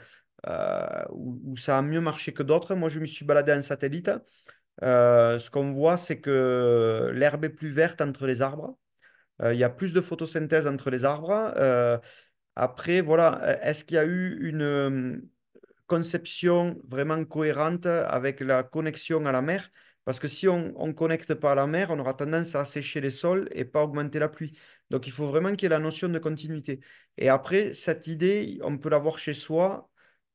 où, ça a mieux marché que d'autres. Moi, je me suis baladé en satellite. ce qu'on voit, c'est que l'herbe est plus verte entre les arbres. Il y a plus de photosynthèse entre les arbres après, voilà, euh, est-ce qu'il y a eu une euh, conception vraiment cohérente avec la connexion à la mer Parce que si on ne connecte pas à la mer, on aura tendance à sécher les sols et pas augmenter la pluie. Donc, il faut vraiment qu'il y ait la notion de continuité. Et après, cette idée, on peut l'avoir chez soi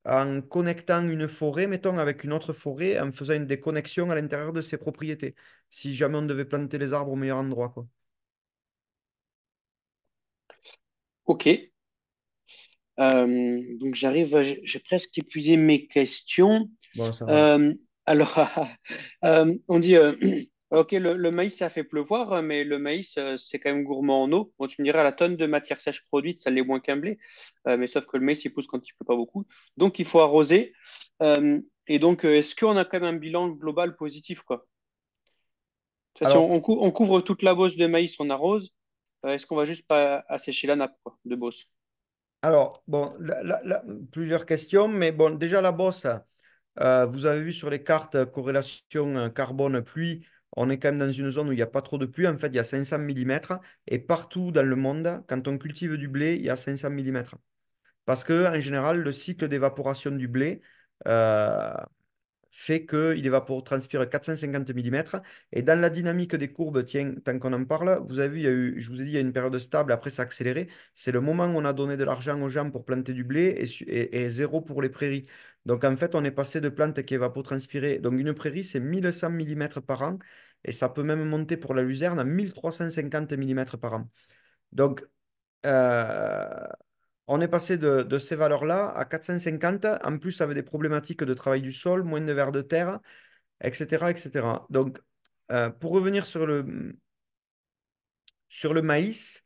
en connectant une forêt, mettons, avec une autre forêt, en faisant une déconnexion à l'intérieur de ses propriétés, si jamais on devait planter les arbres au meilleur endroit. Quoi. Ok, euh, donc j'arrive, j'ai presque épuisé mes questions. Euh, alors, euh, on dit, ok, le, maïs, ça fait pleuvoir, mais le maïs, c'est quand même gourmand en eau. Bon, tu me diras, la tonne de matière sèche produite, ça l'est moins qu'un blé, mais sauf que le maïs, il pousse quand il ne pleut pas beaucoup. Donc, il faut arroser. et donc, est-ce qu'on a quand même un bilan global positif, quoi si on, on, couvre toute la bosse de maïs, on arrose. est-ce qu'on va juste pas assécher la nappe quoi, de bosse alors, bon, plusieurs questions, mais bon, déjà la bosse, euh, vous avez vu sur les cartes euh, corrélation euh, carbone-pluie, on est quand même dans une zone où il n'y a pas trop de pluie. En fait, il y a 500 mm. Et partout dans le monde, quand on cultive du blé, il y a 500 mm. Parce que, en général, le cycle d'évaporation du blé, fait qu'il évapotranspire 450 mm. Et dans la dynamique des courbes, tiens, tant qu'on en parle, vous avez vu, il y a eu, je vous ai dit, il y a une période stable, après ça a accéléré. C'est le moment où on a donné de l'argent aux gens pour planter du blé et, zéro pour les prairies. Donc en fait, on est passé de plantes qui transpirer Donc une prairie, c'est 1100 mm par an et ça peut même monter pour la luzerne à 1350 mm par an. Donc, euh, on est passé de, ces valeurs-là à 450, en plus ça avait des problématiques de travail du sol, moins de vers de terre, etc. etc. Donc, euh, pour revenir sur le, sur le maïs,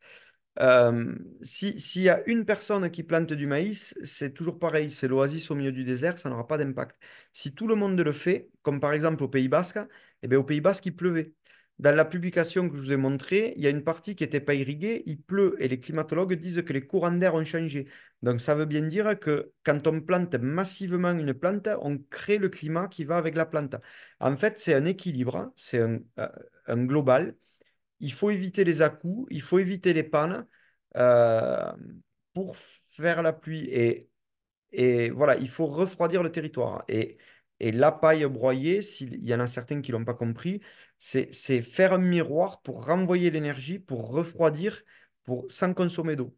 euh, s'il y a une personne qui plante du maïs, c'est toujours pareil, c'est l'oasis au milieu du désert, ça n'aura pas d'impact. Si tout le monde le fait, comme par exemple au Pays Basque, eh bien, au Pays Basque, il pleuvait. Dans la publication que je vous ai montrée, il y a une partie qui n'était pas irriguée, il pleut et les climatologues disent que les courants d'air ont changé. Donc ça veut bien dire que quand on plante massivement une plante, on crée le climat qui va avec la plante. En fait, c'est un équilibre, hein, c'est euh, un, global. Il faut éviter les à il faut éviter les pannes euh, pour faire la pluie. Et, et voilà, il faut refroidir le territoire. Et et la paille broyée, s'il y en a certains qui ne l'ont pas compris, c'est faire un miroir pour renvoyer l'énergie, pour refroidir, pour sans consommer d'eau.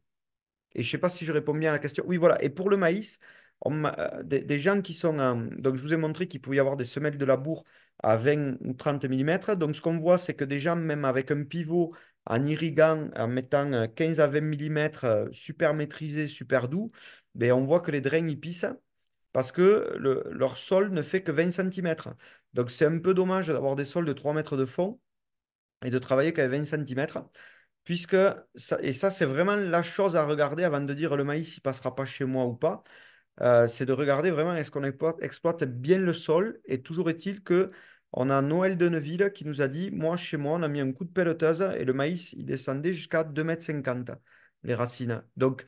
Et je ne sais pas si je réponds bien à la question. Oui, voilà. Et pour le maïs, euh, des, gens qui sont... donc, je vous ai montré qu'il pouvait y avoir des semelles de labour à 20 ou 30 mm. Donc, ce qu'on voit, c'est que des gens, même avec un pivot, en irriguant, en mettant 15 euh, à 20 mm, euh, super maîtrisé, super doux, ben, on voit que les drains, ils pissent parce que leur sol ne fait que 20 cm. Donc c'est un peu dommage d'avoir des sols de 3 mètres de fond et de travailler qu'à 20 cm. Puisque, et ça c'est vraiment la chose à regarder avant de dire le maïs il passera pas chez moi ou pas, euh, c'est de regarder vraiment est-ce qu'on exploite, bien le sol. Et toujours est-il que on a Noël de Neuville qui nous a dit, moi chez moi on a mis un coup de pelleteuse et le maïs il descendait jusqu'à 2,50 m les racines. Donc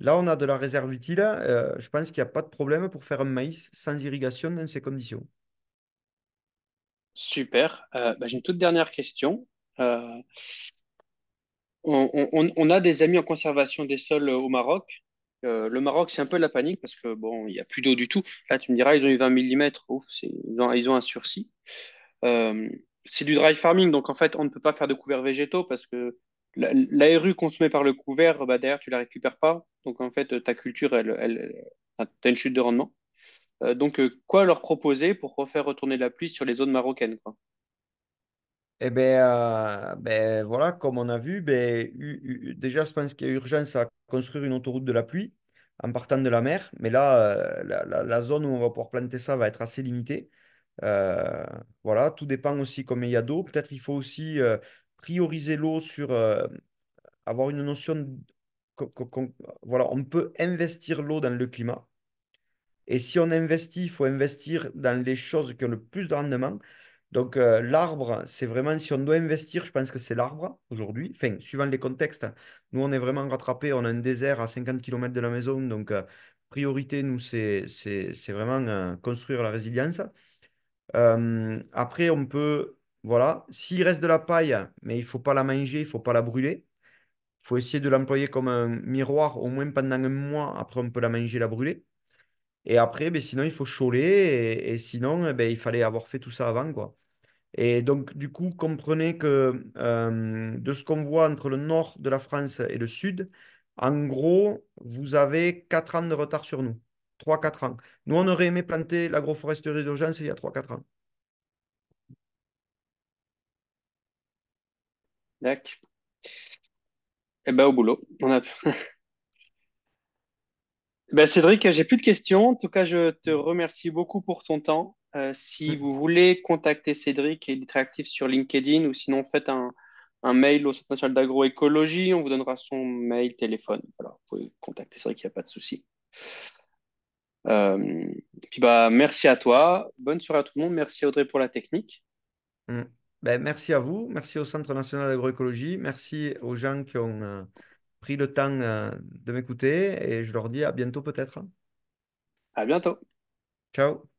Là, on a de la réserve utile. Euh, je pense qu'il n'y a pas de problème pour faire un maïs sans irrigation dans ces conditions. Super. Euh, bah, j'ai une toute dernière question. Euh, on, a des amis en conservation des sols au Maroc. le Maroc, c'est un peu la panique parce que bon, il n'y a plus d'eau du tout. Là, tu me diras, ils ont eu 20 mm. Ouf, ils ont, ils ont, un sursis. c'est du dry farming, donc en fait, on ne peut pas faire de couverts végétaux parce que la, la, consommée par le couvert, bah, derrière, tu la récupères pas. Donc, en fait, ta culture, elle, elle, as une chute de rendement. Euh, donc, euh, quoi leur proposer pour faire retourner la pluie sur les zones marocaines quoi eh bien, euh, ben, voilà, comme on a vu, ben, déjà, je pense qu'il y a urgence à construire une autoroute de la pluie en partant de la mer. Mais là, la, zone où on va pouvoir planter ça va être assez limitée. voilà, tout dépend aussi comme il y a d'eau. Peut-être il faut aussi prioriser l'eau sur euh, avoir une notion voilà, on peut investir l'eau dans le climat. Et si on investit, il faut investir dans les choses qui ont le plus de rendement. Donc euh, l'arbre, c'est vraiment, si on doit investir, je pense que c'est l'arbre aujourd'hui. Enfin, suivant les contextes, nous, on est vraiment rattrapés, on a un désert à 50 km de la maison. Donc, euh, priorité, nous, c'est, c'est, vraiment construire la résilience. après, on peut voilà. S'il reste de la paille, mais il ne faut pas la manger, il ne faut pas la brûler. Il faut essayer de l'employer comme un miroir, au moins pendant un mois. Après, on peut la manger, la brûler. Et après, ben, sinon, il faut choler. Et, sinon, eh ben, il fallait avoir fait tout ça avant. Quoi. Et donc, du coup, comprenez que euh, de ce qu'on voit entre le nord de la France et le sud, en gros, vous avez 4 ans de retard sur nous. 3-4 ans. Nous, on aurait aimé planter l'agroforesterie d'urgence il y a 3-4 ans. D'accord. Et eh ben, au boulot. On a... Ben, Cédric, j'ai plus de questions. En tout cas, je te remercie beaucoup pour ton temps. Euh, si mm. vous voulez contacter Cédric, il est très actif sur LinkedIn ou sinon faites un, mail au Centre national d'agroécologie. On vous donnera son mail, téléphone. Voilà, vous pouvez contacter Cédric, il n'y a pas de souci. Euh, puis bah, merci à toi. Bonne soirée à tout le monde. Merci Audrey pour la technique. Mm. Ben, merci à vous, merci au Centre national d'agroécologie, merci aux gens qui ont euh, pris le temps euh, de m'écouter et je leur dis à bientôt peut-être. À bientôt. Ciao.